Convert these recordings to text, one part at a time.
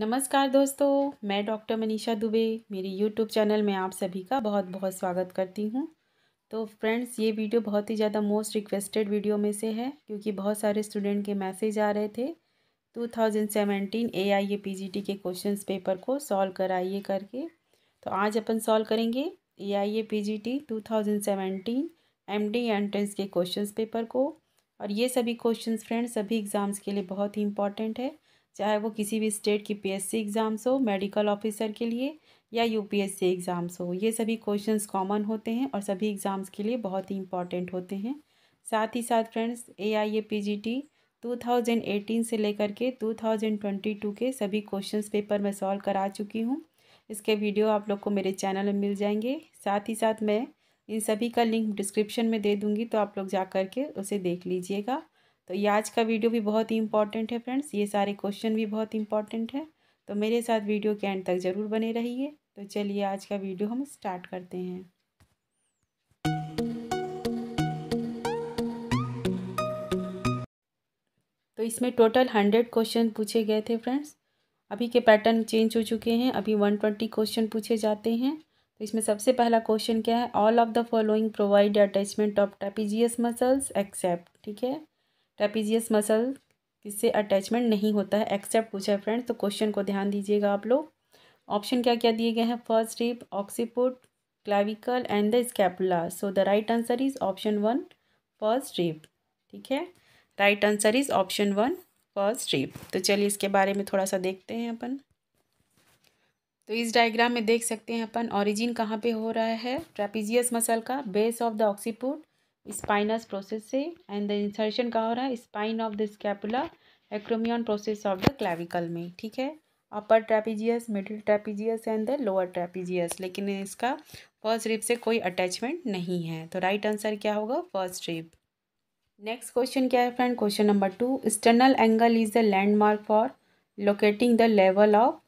नमस्कार दोस्तों मैं डॉक्टर मनीषा दुबे मेरी यूट्यूब चैनल में आप सभी का बहुत बहुत स्वागत करती हूँ तो फ्रेंड्स ये वीडियो बहुत ही ज़्यादा मोस्ट रिक्वेस्टेड वीडियो में से है क्योंकि बहुत सारे स्टूडेंट के मैसेज आ रहे थे 2017 जी टी के क्वेश्चन पेपर को सॉल्व कराइए करके तो आज अपन सॉल्व करेंगे a thousand seventeen M D entrance के क्वेश्चन पेपर को और ये सभी क्वेश्चन फ्रेंड्स सभी एग्ज़ाम्स के लिए बहुत ही इंपॉर्टेंट है चाहे वो किसी भी स्टेट की पीएससी एग्ज़ाम्स हो मेडिकल ऑफिसर के लिए या यूपीएससी एग्ज़ाम्स हो ये सभी क्वेश्चंस कॉमन होते हैं और सभी एग्ज़ाम्स के लिए बहुत ही इंपॉर्टेंट होते हैं साथ ही साथ friends A I A P G T two thousand eighteen से लेकर के टू थाउजेंड ट्वेंटी टू के सभी क्वेश्चन पेपर मैं सॉल्व करा चुकी हूँ इसके वीडियो आप लोग को मेरे चैनल में मिल जाएंगे साथ ही साथ मैं इन सभी का लिंक डिस्क्रिप्शन में दे दूँगी तो आप लोग जा कर के उसे देख लीजिएगा तो ये आज का वीडियो भी बहुत ही इंपॉर्टेंट है फ्रेंड्स ये सारे क्वेश्चन भी बहुत इंपॉर्टेंट है तो मेरे साथ वीडियो के एंड तक ज़रूर बने रहिए तो चलिए आज का वीडियो हम स्टार्ट करते हैं तो इसमें टोटल हंड्रेड क्वेश्चन पूछे गए थे फ्रेंड्स अभी के पैटर्न चेंज हो चुके हैं अभी वन ट्वेंटी क्वेश्चन पूछे जाते हैं तो इसमें सबसे पहला क्वेश्चन क्या है all of the following provide attachment of trapezius muscles except ठीक है ट्रेपीजियस मसल किससे अटैचमेंट नहीं होता है एक्सेप्ट पूछा है फ्रेंड तो क्वेश्चन को ध्यान दीजिएगा आप लोग ऑप्शन क्या क्या दिए गए हैं first rib occiput clavicle and the scapula so the right answer is option one first rib ठीक है right answer is option one first rib तो चलिए इसके बारे में थोड़ा सा देखते हैं अपन तो इस डायग्राम में देख सकते हैं अपन ऑरिजिन कहाँ पे हो रहा है ट्रेपीजियस मसल का base of the occiput spinous process से एंड द इंसर्शन कहाँ हो रहा है spine of the scapula acromion process of the clavicle में ठीक है upper trapezius middle trapezius and the lower trapezius लेकिन इसका फर्स्ट रिप से कोई अटैचमेंट नहीं है तो राइट right आंसर क्या होगा फर्स्ट रिप नेक्स्ट क्वेश्चन क्या है friend question number two external angle is the landmark for locating the level of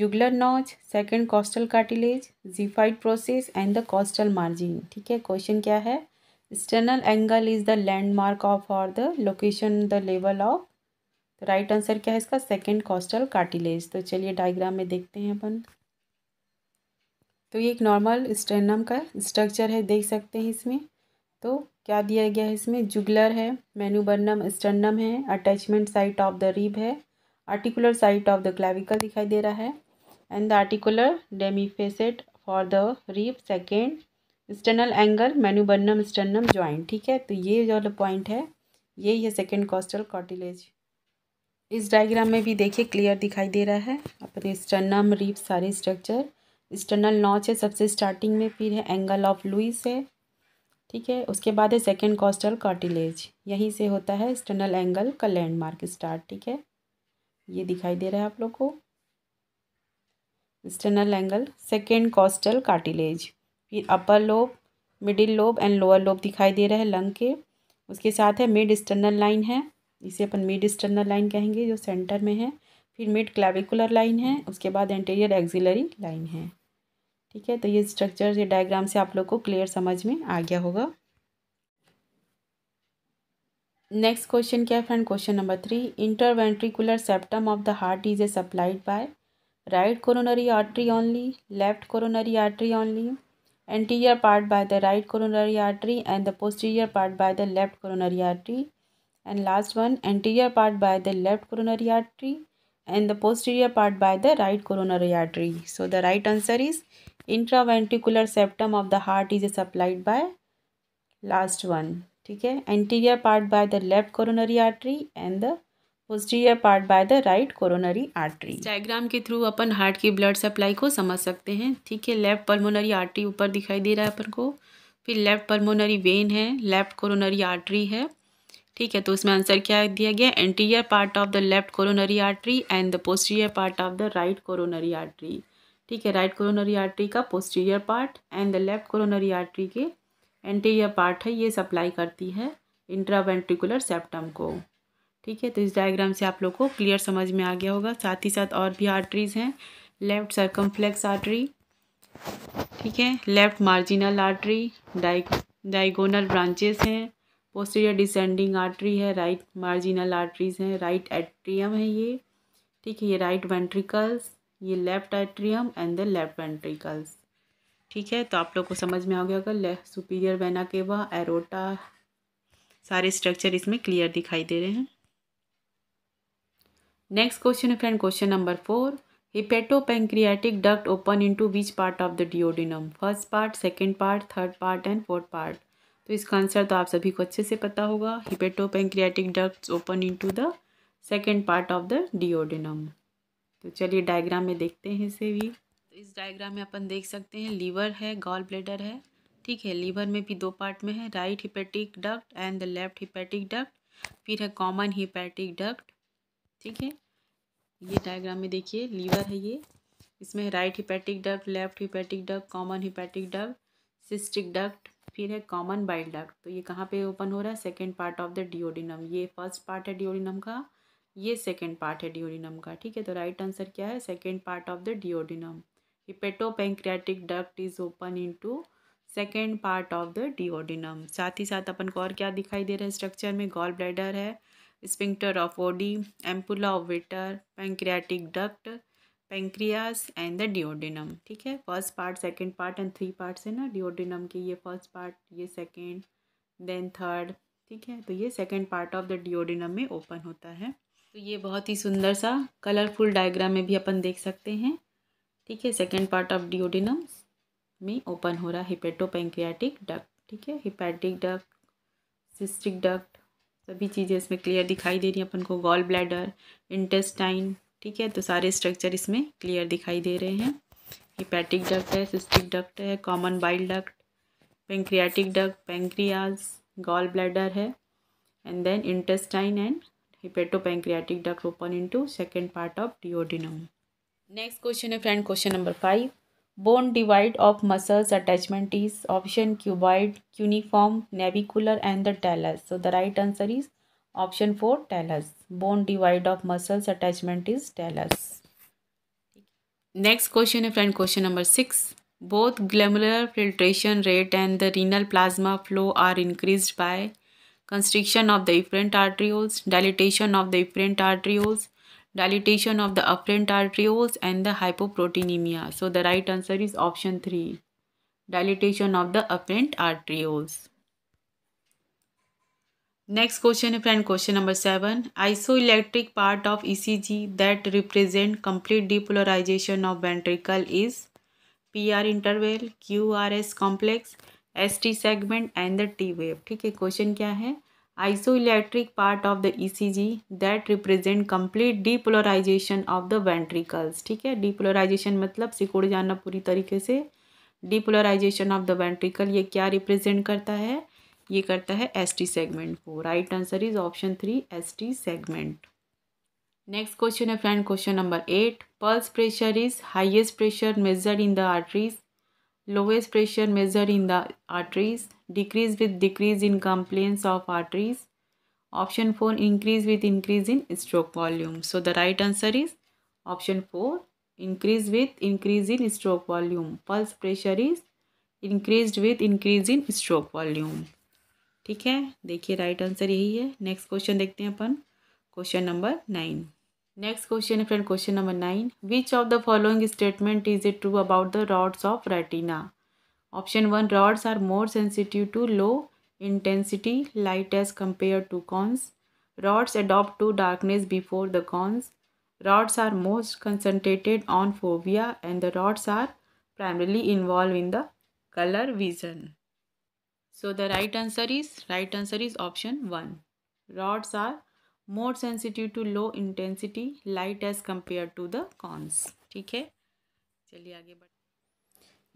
jugular notch second costal cartilage xiphoid process and the costal margin ठीक है question क्या है external angle is the landmark of और the location the level of तो right answer क्या है इसका second costal cartilage तो चलिए डायग्राम में देखते हैं अपन तो ये एक नॉर्मल स्टर्नम का स्ट्रक्चर है देख सकते हैं इसमें तो क्या दिया गया है इसमें जुगलर है मेनुबर्नम स्टर्नम है attachment site of the rib है articular site of the clavicle दिखाई दे रहा है and the articular demifacet for the rib second sternal angle manubrium sternum joint ठीक है तो ये जो पॉइंट है यही है सेकेंड कॉस्टल कॉटिलेज इस डायग्राम में भी देखिए क्लियर दिखाई दे रहा है अपने स्टर्नम रिप सारे स्ट्रक्चर स्टर्नल नॉच है सबसे स्टार्टिंग में फिर है एंगल ऑफ लुइस है ठीक है उसके बाद है सेकेंड कॉस्टल कॉटिलेज यहीं से होता है स्टर्नल एंगल का लैंडमार्क स्टार्ट ठीक है ये दिखाई दे रहा है आप लोग को sternal angle second costal cartilage फिर upper lobe middle lobe and lower lobe दिखाई दे रहे हैं लंग के उसके साथ है मिड स्टर्नल लाइन है इसे अपन मिड स्टर्नल लाइन कहेंगे जो सेंटर में है फिर मिड क्लेविकुलर लाइन है उसके बाद एंटीरियर एक्सिलरी लाइन है ठीक है तो ये स्ट्रक्चर ये डायग्राम से आप लोग को क्लियर समझ में आ गया होगा नेक्स्ट क्वेश्चन क्या है friend question number three interventricular septum of the heart is a supplied by right coronary artery only left coronary artery only anterior part by the right coronary artery and the posterior part by the left coronary artery and last one anterior part by the left coronary artery and the posterior part by the right coronary artery so the right answer is intraventricular septum of the heart is supplied by last one Okay, anterior part by the left coronary artery and the posterior part by the right coronary artery diagram के through अपन heart की blood supply को समझ सकते हैं ठीक है left pulmonary artery ऊपर दिखाई दे रहा है अपन को फिर लेफ्ट पल्मोनरी वेन है लेफ्ट कोरोनरी आर्टरी है ठीक है तो उसमें आंसर क्या दिया गया anterior part of the left coronary artery and the posterior part of the right coronary artery ठीक है राइट कोरोनरी आर्टरी का posterior part and the left coronary artery के एंटीरियर पार्ट है ये सप्लाई करती है इंट्रावेंट्रिकुलर सेप्टम को ठीक है तो इस डायग्राम से आप लोग को क्लियर समझ में आ गया होगा साथ ही साथ और भी आर्टरीज हैं लेफ्ट सर्कमफ्लेक्स आर्टरी ठीक है left marginal artery di diagonal branches हैं पोस्टीरियर डिसेंडिंग आर्टरी है राइट मार्जिनल आर्टरीज हैं राइट एट्रियम है ये ठीक है ये राइट वेंट्रिकल्स ये left atrium and the left ventricles ठीक है तो आप लोग को समझ में आ गया होगा सुपीरियर वेना केवा एरोटा सारे स्ट्रक्चर इसमें क्लियर दिखाई दे रहे हैं नेक्स्ट क्वेश्चन है friend question number four hepatopancreatic duct open into which part of the duodenum first part second part third part and fourth part तो इसका आंसर तो आप सभी को अच्छे से पता होगा hepatopancreatic duct open into the second part of the duodenum तो चलिए डायग्राम में देखते हैं इसे भी तो इस डायग्राम में अपन देख सकते हैं लीवर है गॉल ब्लेडर है ठीक है लीवर में भी दो पार्ट में है right hepatic duct and the left hepatic duct फिर है कॉमन हिपेटिक डक्ट ठीक है ये डायग्राम में देखिए लीवर है ये इसमें right hepatic duct left hepatic duct common hepatic duct cystic duct फिर है कॉमन बाइल डक्ट तो ये कहाँ पे ओपन हो रहा है second part of the duodenum ये फर्स्ट पार्ट है डिओडिनम का ये सेकेंड पार्ट है डिओडिनम का ठीक है तो राइट आंसर क्या है second part of the duodenum hepatopancreatic duct is open into second part of the duodenum साथ ही साथ अपन को और क्या दिखाई दे रहा है स्ट्रक्चर में गॉल ब्लैडर है of of ampulla of ovator, pancreatic duct pancreas and the duodenum ठीक है first part second part and three parts है ना डिओडिनम के ये फर्स्ट पार्ट ये सेकेंड देन थर्ड ठीक है तो ये second part of the duodenum में ओपन होता है तो ये बहुत ही सुंदर सा कलरफुल डायग्राम में भी अपन देख सकते हैं ठीक है सेकेंड पार्ट ऑफ डिओडिनम में ओपन हो रहा है हिपेटो पेंक्रियाटिक डक ठीक है हिपैटिक डक सिस्टिक डक सभी चीज़ें इसमें क्लियर दिखाई दे रही हैं अपन को गॉल ब्लैडर इंटेस्टाइन ठीक है तो सारे स्ट्रक्चर इसमें क्लियर दिखाई दे रहे हैं हिपैटिक डक्ट है सिस्टिक डक्ट है common bile duct pancreatic duct pancreas gall bladder है and then intestine and pancreatic duct open into second part of duodenum next question है friend question number five Bone divide of muscles attachment is option cuboid, cuneiform, navicular and the talus. So the right answer is option 4 talus. Bone divide of muscles attachment is talus. Next question is friend question number 6. Both glomerular filtration rate and the renal plasma flow are increased by constriction of the efferent arterioles, dilatation of the efferent arterioles, dilatation of the afferent arterioles and the hypoproteinemia. So the right answer is option 3. Dilatation of the afferent arterioles. Next question is friend question number 7. Isoelectric part of ECG that represent complete depolarization of ventricle is PR interval, QRS complex, ST segment and the T wave. ठीक है question क्या है isoelectric part of the ECG that represent complete depolarization of the ventricles ठीक है depolarization मतलब सिकुड़ जाना पूरी तरीके से depolarization of the ventricle ये क्या represent करता है ये करता है एस टी सेगमेंट को right answer is option three S T segment next question है friend question number eight pulse pressure is highest pressure measure in the arteries lowest pressure measure in the arteries decrease with decrease in complaints of arteries option 4 increase with increase in stroke volume so the right answer is option 4 increase with increase in stroke volume pulse pressure is increased with increase in stroke volume ठीक है देखिए right answer यही है next question देखते हैं अपन question number nine next question है friend question number nine which of the following statement is it true about the rods of retina Option 1 rods are more sensitive to low intensity light as compared to cones. Rods adapt to darkness before the cones. Rods are most concentrated on fovea and the rods are primarily involved in the color vision. So the right answer is right answer is option 1. Rods are more sensitive to low intensity light as compared to the cones. ठीक है चलिए आगे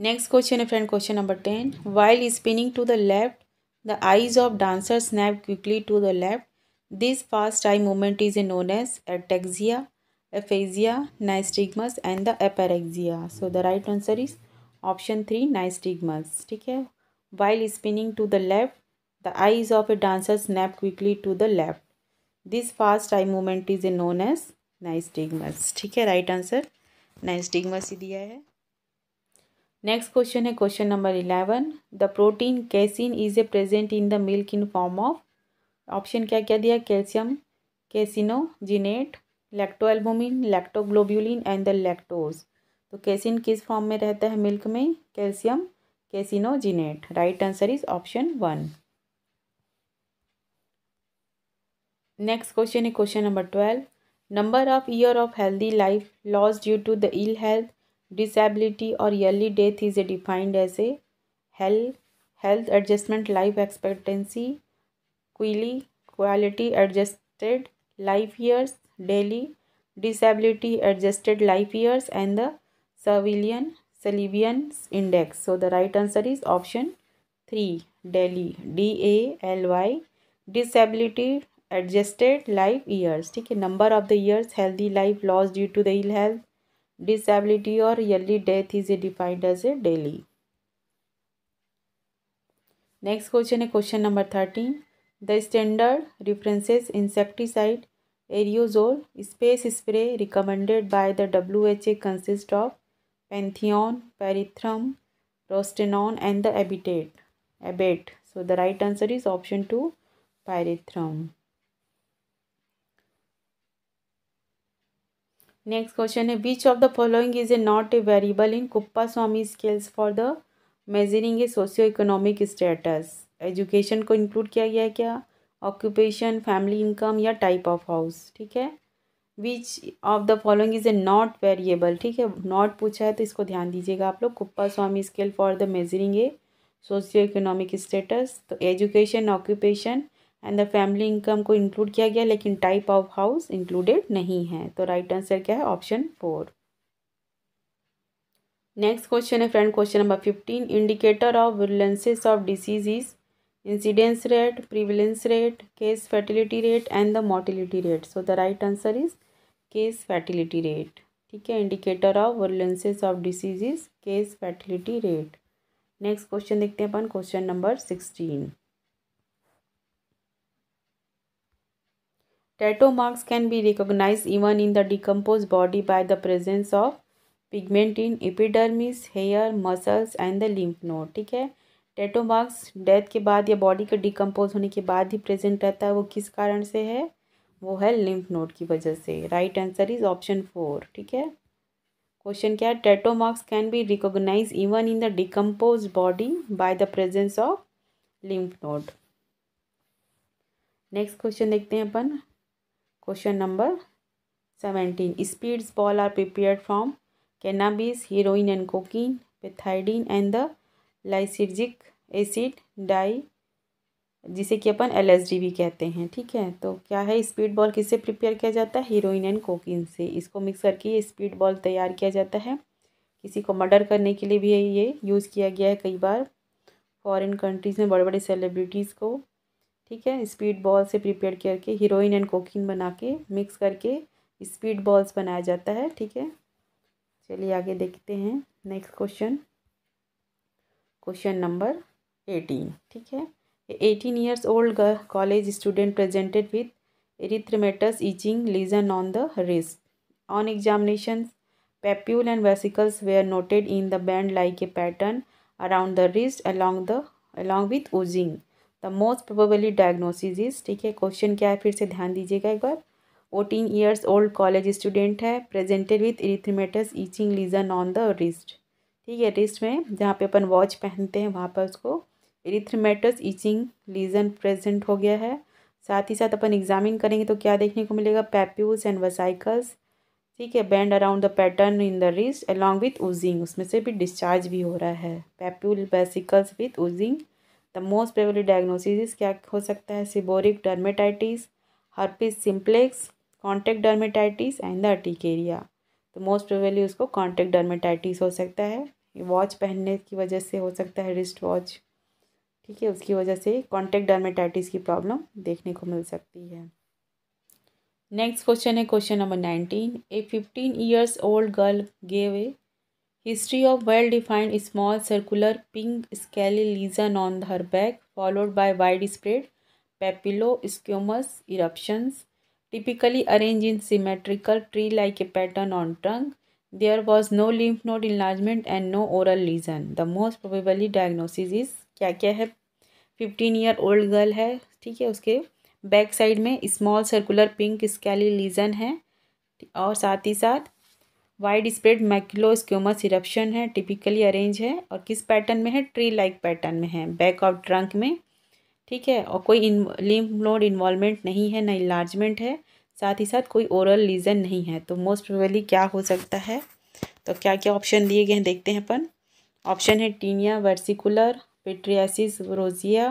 next question है friend question number ten while spinning to the left the eyes of dancer snap quickly to the left this fast eye movement is a known as ataxia aphasia nystagmus and the apraxia so the right answer is option three nystagmus ठीक है while spinning to the left the eyes of a dancer snap quickly to the left this fast eye movement is a known as nystagmus ठीक है right answer nystagmus ही दिया है next question है question number eleven the protein casein is a present in the milk in form of option क्या क्या दिया calcium caseinogenate albumin lactoglobulin and the lactose तो कैसिन किस फॉर्म में रहता है मिल्क में calcium caseinogenate right answer is option one next question है question number twelve number of year of healthy life loss due to the ill health disability और early death is a defined as a health adjustment life expectancy quali quality adjusted life years DALY disability adjusted life years and the Sullivan Sullivan index so the right answer is option three DALY D A L Y disability adjusted life years ठीक है number of the years healthy life loss due to the ill health disability or early death is defined as a daily. Next question is question number 13. The standard references insecticide aerosol space spray recommended by the WHO consists of Pantheon, Perithrum, Rostenon and the Abitate. Abate. So the right answer is option 2, pyrethrum. Next question है which of the following is a not a variable in Kuppuswamy scales for the measuring a socio economic status education को include किया गया है क्या occupation family income या type of house ठीक है which of the following is a not variable ठीक है नॉट पूछा है तो इसको ध्यान दीजिएगा आप लोग Kuppuswamy scale for the measuring a socio economic status तो education occupation and the family income को इंक्लूड किया गया लेकिन टाइप ऑफ हाउस इंक्लूडेड नहीं है तो राइट right आंसर क्या है ऑप्शन फोर नेक्स्ट क्वेश्चन है friend question number fifteen indicator of virulence of disease is incidence rate prevalence rate case fertility rate and the mortality rate so the right answer is case fertility rate ठीक है indicator of virulence of disease case fertility rate next question देखते हैं अपन question number sixteen tattoo marks can be recognize even in the decompose body by the presence of pigment in epidermis hair muscles and the lymph node ठीक है tattoo marks death के बाद या body के decompose होने के बाद ही present रहता है वो किस कारण से है वो है लिम्फ नोड की वजह से right answer is option four ठीक है क्वेश्चन क्या है tattoo marks can be recognize even in the decompose body by the presence of lymph node next question देखते हैं अपन question number seventeen speeds ball are prepare from cannabis heroin and cocaine, pethidine and the lysergic acid di जिसे कि अपन L भी कहते हैं ठीक है तो क्या है स्पीड बॉल किससे प्रिपेयर किया जाता है हीरोइन एंड कोकिन से इसको मिक्स करके ये स्पीड बॉल तैयार किया जाता है किसी को मर्डर करने के लिए भी ये यूज़ किया गया है कई बार फॉरेन कंट्रीज़ में बड़े बड़े सेलिब्रिटीज़ को ठीक है स्पीड बॉल से प्रिपेयर करके हीरोइन एंड कोकिन बना के मिक्स करके स्पीड बॉल्स बनाया जाता है ठीक है चलिए आगे देखते हैं next question question number eighteen ठीक है eighteen years old college student presented with erythematous itching lesion on the wrist on examination papule and vesicles were noted in the band like a pattern around the wrist along the along with oozing the most probably diagnosis is ठीक है question क्या है फिर से ध्यान दीजिएगा एक बार fourteen years old college student है presented with erythematous itching lesion on the wrist ठीक है रिस्ट में जहाँ पे अपन वॉच पहनते हैं वहाँ पर उसको इरिथ्रीमेटस ईचिंग लीजन प्रेजेंट हो गया है साथ ही साथ अपन एग्जामिन करेंगे तो क्या देखने को मिलेगा पैप्यूस एंड वसाइकल्स ठीक है band around the pattern in the wrist along with oozing उसमें से भी डिस्चार्ज भी हो रहा है papule vesicles with oozing the most prevalent diagnosis क्या हो सकता है seborrhoeic dermatitis herpes simplex contact dermatitis and the urticaria तो मोस्ट प्रेवली उसको कॉन्टेक्ट डर्मेटाइटिस हो सकता है वॉच पहनने की वजह से हो सकता है रिस्ट वॉच ठीक है उसकी वजह से कॉन्टेक्ट डर्मेटाइटिस की प्रॉब्लम देखने को मिल सकती है नेक्स्ट क्वेश्चन है question number nineteen a fifteen years old girl gave a history of well defined small circular pink lesion on the back followed by wide spread papulosquamous eruptions typically arrange in symmetrical tree like a pattern on trunk there was no lymph node enlargement and no oral lesion the most probably diagnosis is क्या क्या है fifteen year old girl है ठीक है उसके back side में small circular pink scaly lesion है और साथ ही साथ वाइड स्प्रेड मैक्यूलोस्क्यूमस इरप्शन है टिपिकली अरेंज है और किस पैटर्न में है ट्री लाइक पैटर्न में है बैक ऑफ ट्रंक में ठीक है और कोई लिम नोड इन्वॉल्वमेंट नहीं है ना इलार्जमेंट है साथ ही साथ कोई ओरल लीजन नहीं है तो मोस्ट प्रोबेबली क्या हो सकता है तो क्या क्या ऑप्शन दिए गए हैं देखते हैं अपन ऑप्शन है tinea versicolor pityriasis rosea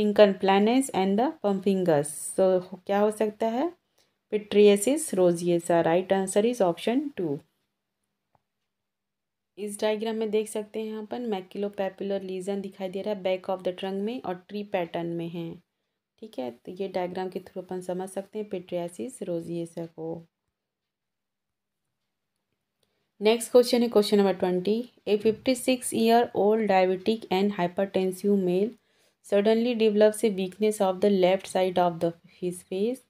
lichen planus and the pemphigus so क्या हो सकता है pityriasis rosea right answer is option two इस डायग्राम में देख सकते हैं यहाँ पर मैक्लो पैपुलर लीजन दिखाई दे रहा है बैक ऑफ द ट्रंक में और ट्री पैटर्न में है ठीक है तो ये डायग्राम के थ्रू अपन समझ सकते हैं पेट्रियासिस रोजिएसा को नेक्स्ट क्वेश्चन है question number twenty a fifty six year old diabetic and hypertensive male suddenly develops a weakness of the left side of the his face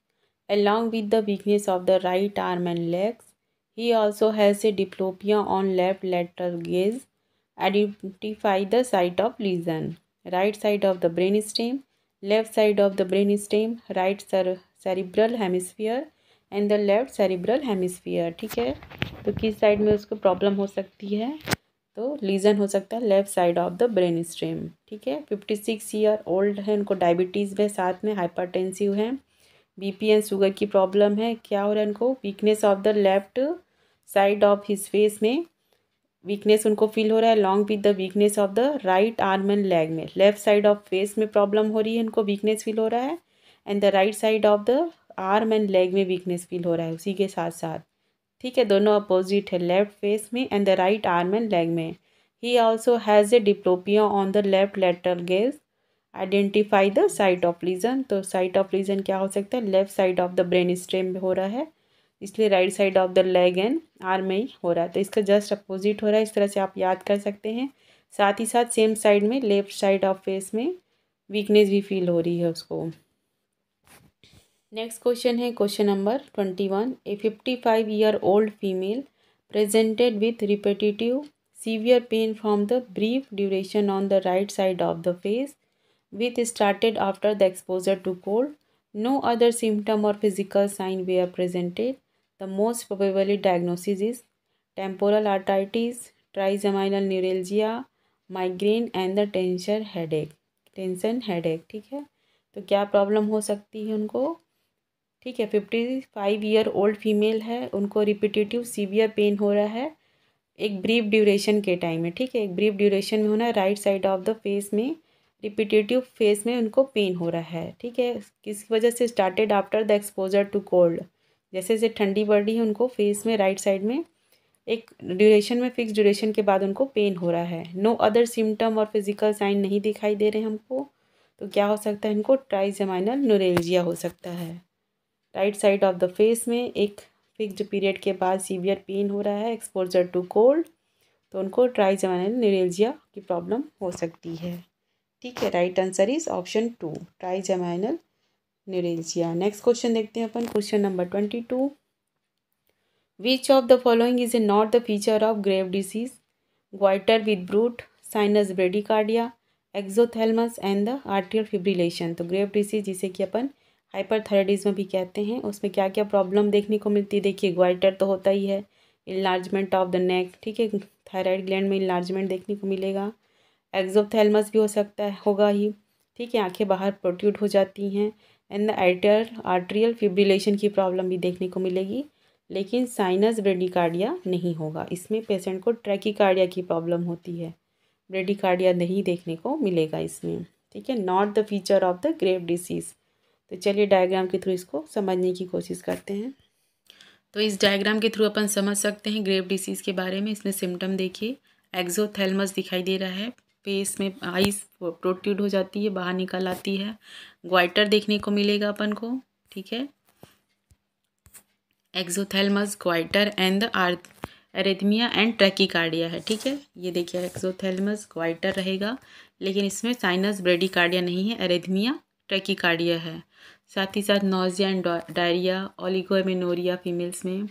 along with the weakness of the right arm and legs He also has a diplopia on left lateral gaze. Identify the site of lesion. Right side of the brainstem, left side of the brainstem, right cer cerebral hemisphere and the left cerebral hemisphere ठीक है तो किस side में उसको problem हो सकती है तो लीजन हो सकता है left side of the brain stem ठीक है फिफ्टी सिक्स ईयर ओल्ड है उनको डायबिटीज़ है साथ में हाइपरटेंसिव है बीपी एंड शुगर की प्रॉब्लम है क्या हो रहा है उनको weakness of the left side of his face में वीकनेस उनको फील हो रहा है long with the weakness of the right arm and leg में लेफ्ट साइड ऑफ फेस में प्रॉब्लम हो रही है उनको वीकनेस फील हो रहा है and the right side of the arm and leg में वीकनेस फील हो रहा है उसी के साथ साथ ठीक है दोनों अपोजिट है लेफ्ट फेस में and the right arm and leg में he also has a diplopia on the left lateral gaze identify the site of lesion तो साइट ऑफ लीजन क्या हो सकता है left side of the brain stem हो रहा है इसलिए right side of the leg and arm में ही हो रहा है तो इसका जस्ट अपोजिट हो रहा है इस तरह से आप याद कर सकते हैं साथ ही साथ सेम साइड में लेफ्ट साइड ऑफ फेस में वीकनेस भी फील हो रही है उसको नेक्स्ट क्वेश्चन है question number twenty one a fifty five year old female presented with repetitive severe pain from the brief duration on the right side of the face with started after the exposure to cold. No other symptom or physical sign were presented. The most probably diagnosis is temporal arthritis, trigeminal neuralgia, migraine and the tension headache tension headache ठीक है तो क्या problem हो सकती है उनको ठीक है fifty five year old female है उनको रिपीटेटिव सीवियर पेन हो रहा है एक ब्रीफ ड्यूरेशन के टाइम में ठीक है एक ब्रीफ ड्यूरेशन में होना है right side of the face में रिपीटेटिव फेस में उनको पेन हो रहा है ठीक है किस वजह से started after the exposure to cold जैसे जैसे ठंडी बढ़ रही है उनको फेस में राइट साइड में एक ड्यूरेशन में फिक्स ड्यूरेशन के बाद उनको पेन हो रहा है नो अदर सिम्टम और फिजिकल साइन नहीं दिखाई दे रहे हमको तो क्या हो सकता है इनको ट्राइजमाइनल नोरेलजिया हो सकता है right side of the face में एक फिक्स पीरियड के बाद सीवियर पेन हो रहा है एक्सपोजर टू कोल्ड तो उनको ट्राइजमाइनल नोरेलजिया की प्रॉब्लम हो सकती है ठीक है right answer is option two ट्राई ट्राइजमाइनल न्यूरेंसिया नेक्स्ट क्वेश्चन देखते हैं अपन question number twenty two which of the following is a not the feature of Grave disease goitre with bruit sinus bradycardia exophthalmos and the atrial fibrillation तो Grave disease जिसे कि अपन hyperthyroidism भी कहते हैं उसमें क्या क्या प्रॉब्लम देखने को मिलती है देखिए ग्वाइटर तो होता ही है इन्लार्जमेंट ऑफ द नेक ठीक है थायराइड ग्लैंड में इन्लार्जमेंट देखने को मिलेगा एग्जोथेलमस भी हो सकता है होगा ही ठीक है आंखें बाहर प्रोट्यूट हो जाती हैं एंड आइटर आर्ट्रियल फिब्रिलेशन की प्रॉब्लम भी देखने को मिलेगी लेकिन साइनस ब्रेडिकार्डिया नहीं होगा इसमें पेशेंट को ट्रैकिकार्डिया की प्रॉब्लम होती है ब्रेडिकार्डिया नहीं देखने को मिलेगा इसमें ठीक है not the feature of the Grave disease तो चलिए डायग्राम के थ्रू इसको समझने की कोशिश करते हैं तो इस डायग्राम के थ्रू अपन समझ सकते हैं ग्रेव डिसीज़ के बारे में इसमें सिम्टम देखिए एग्जोथेलमस दिखाई दे रहा है फेस में आइस प्रोट्यूड हो जाती है बाहर निकल आती है ग्वाइटर देखने को मिलेगा अपन को ठीक है एक्जोथैलमस ग्वाइटर एंड द आर्थ एरेथमिया एंड ट्रैकिकार्डिया है ठीक है ये देखिए एक्जोथेलमस ग्वाइटर रहेगा लेकिन इसमें साइनस ब्रेडिकार्डिया नहीं है एरेथमिया ट्रैकिकार्डिया है साथ ही साथ nausea and diarrhoea oligomenorrhoea females में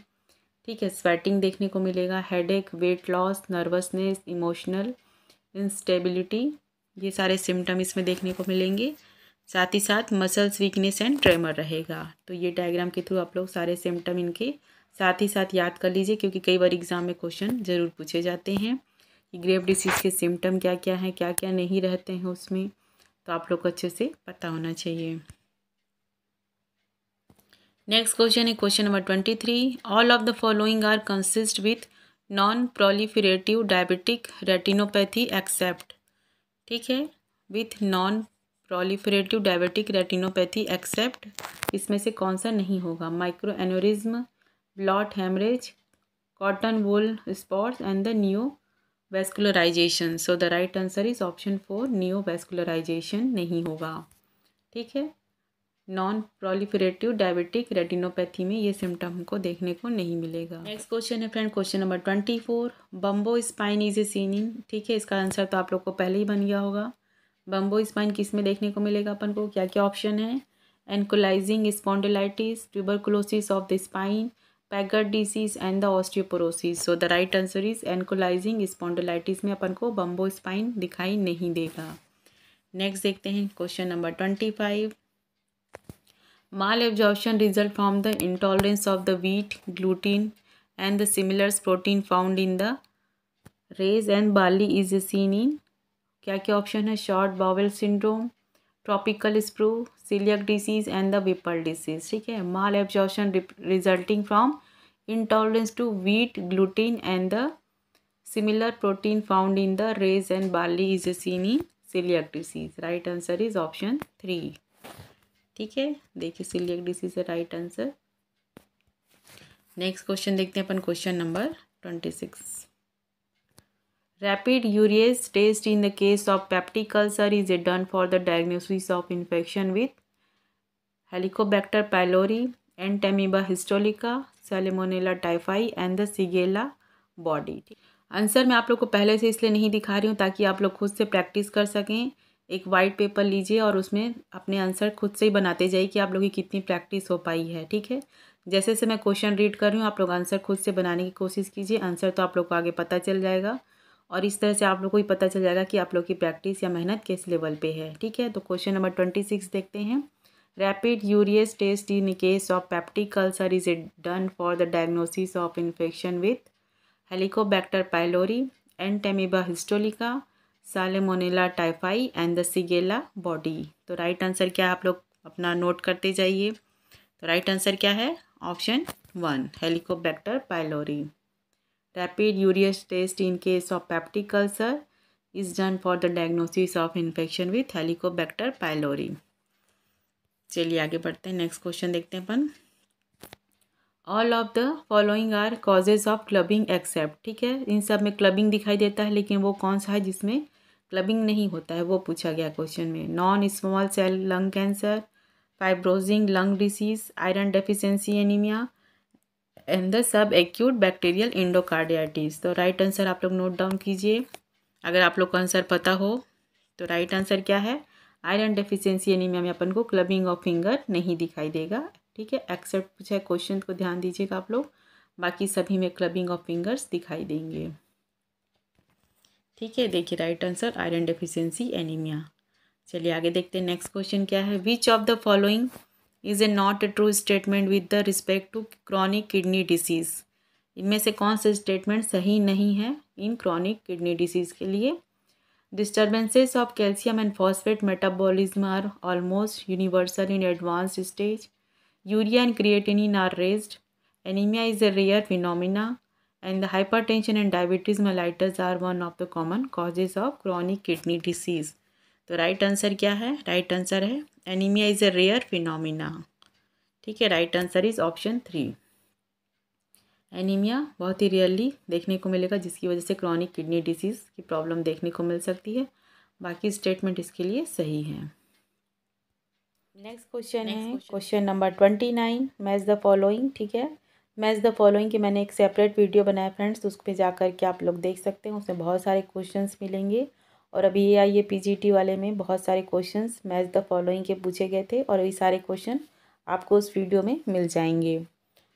ठीक है स्वेटिंग देखने को मिलेगा headache weight loss nervousness emotional instability ये सारे सिम्टम इसमें देखने को मिलेंगे साथ ही साथ मसल्स वीकनेस एंड ट्रेमर रहेगा तो ये डायग्राम के थ्रू आप लोग सारे सिम्टम इनके साथ ही साथ याद कर लीजिए क्योंकि कई बार एग्ज़ाम में क्वेश्चन ज़रूर पूछे जाते हैं कि ग्रेव डिसीज़ के सिम्टम क्या क्या हैं क्या क्या नहीं रहते हैं उसमें तो आप लोग को अच्छे से पता होना चाहिए नेक्स्ट क्वेश्चन है question number twenty three all of the following are consistent with non proliferative diabetic retinopathy except ठीक है with non proliferative diabetic retinopathy except इसमें से कौन सा नहीं होगा microaneurysm blot haemorrhage cotton wool spots and the neovascularisation so the right answer is option four neovascularisation नहीं होगा ठीक है नॉन प्रोलिफरेटिव डायबिटिक रेटिनोपैथी में ये सिम्टम हमको देखने को नहीं मिलेगा नेक्स्ट क्वेश्चन है friend question number twenty four bamboo spine is a seen in ठीक है इसका आंसर तो आप लोग को पहले ही बन गया होगा बम्बो स्पाइन किस में देखने को मिलेगा अपन को क्या क्या ऑप्शन है ankylosing spondylitis tuberculosis of the spine Paget disease and the osteoporosis so the right answer is ankylosing spondylitis में अपन को बम्बो स्पाइन दिखाई नहीं देगा नेक्स्ट देखते हैं question number twenty five malabsorption result from the intolerance of the wheat gluten and the similar protein found in the rice and barley is seen in kya kya option hai short bowel syndrome tropical sprue celiac disease and the whipple disease theek malabsorption resulting from intolerance to wheat gluten and the similar protein found in the rice and barley is seen celiac disease right answer is option 3 ठीक है देखिए coeliac disease is the right answer next question देखते हैं अपन question number twenty six rapid urease test in the case of peptic ulcer is a done for the diagnosis of infection with Helicobacter pylori Entamoeba histolytica Salmonella typhi and the Shigella boydii answer मैं आप लोग को पहले से इसलिए नहीं दिखा रही हूँ ताकि आप लोग खुद से प्रैक्टिस कर सकें एक वाइट पेपर लीजिए और उसमें अपने आंसर खुद से ही बनाते जाइए कि आप लोगों की कितनी प्रैक्टिस हो पाई है ठीक है जैसे जैसे मैं क्वेश्चन रीड कर रही हूँ आप लोग आंसर खुद से बनाने की कोशिश कीजिए आंसर तो आप लोग को आगे पता चल जाएगा और इस तरह से आप लोग को ही पता चल जाएगा कि आप लोग की प्रैक्टिस या मेहनत किस लेवल पर है ठीक है तो क्वेश्चन नंबर ट्वेंटी सिक्स देखते हैं rapid urease test in case of peptic ulcer is it done for the diagnosis of infection with Helicobacter pylori Entamoeba histolytica Salmonella typhi and the Shigella boydii तो right answer क्या है आप लोग अपना note करते जाइए तो right answer क्या है option one Helicobacter pylori rapid urease test in case of peptic ulcer is done for the diagnosis of infection with Helicobacter pylori चलिए आगे बढ़ते हैं नेक्स्ट क्वेश्चन देखते हैं अपन all of the following are causes of clubbing except ठीक है इन सब में क्लबिंग दिखाई देता है लेकिन वो कौन सा है जिसमें क्लबिंग नहीं होता है वो पूछा गया क्वेश्चन में non small cell lung cancer fibrosing lung disease iron deficiency anaemia and the subacute bacterial endocarditis तो राइट आंसर आप लोग नोट डाउन कीजिए अगर आप लोग का आंसर पता हो तो राइट आंसर क्या है आयरन डेफिशिएंसी एनीमिया में अपन को क्लबिंग ऑफ फिंगर नहीं दिखाई देगा ठीक है एक्सेप्ट पूछा है क्वेश्चन को ध्यान दीजिएगा आप लोग बाकी सभी में क्लबिंग ऑफ फिंगर्स दिखाई देंगे ठीक है देखिए right answer iron deficiency anaemia चलिए आगे देखते हैं नेक्स्ट क्वेश्चन क्या है which of the following is a not a true statement with the respect to chronic kidney disease इनमें से कौन से स्टेटमेंट सही नहीं है इन क्रॉनिक किडनी डिसीज़ के लिए disturbances of calcium and phosphate metabolism are almost universal in advance stage urea and creatinine are raised anaemia is a rare phenomena and the hypertension and diabetes mellitus are one of the common causes of chronic kidney disease तो right answer क्या है right answer है anaemia is a rare phenomena ठीक है right answer is option three anaemia बहुत ही rarely देखने को मिलेगा जिसकी वजह से क्रॉनिक किडनी डिसीज़ की प्रॉब्लम देखने को मिल सकती है बाकी स्टेटमेंट इसके लिए सही है नेक्स्ट क्वेश्चन है question number twenty nine match the following ठीक है मैच द फॉलोइंग की मैंने एक सेपरेट वीडियो बनाया फ्रेंड्स तो उस पर जा कर के आप लोग देख सकते हैं उसमें बहुत सारे क्वेश्चन मिलेंगे और अभी ये आइए पी वाले में बहुत सारे क्वेश्चन मैच द फॉलोइंग के पूछे गए थे और ये सारे क्वेश्चन आपको उस वीडियो में मिल जाएंगे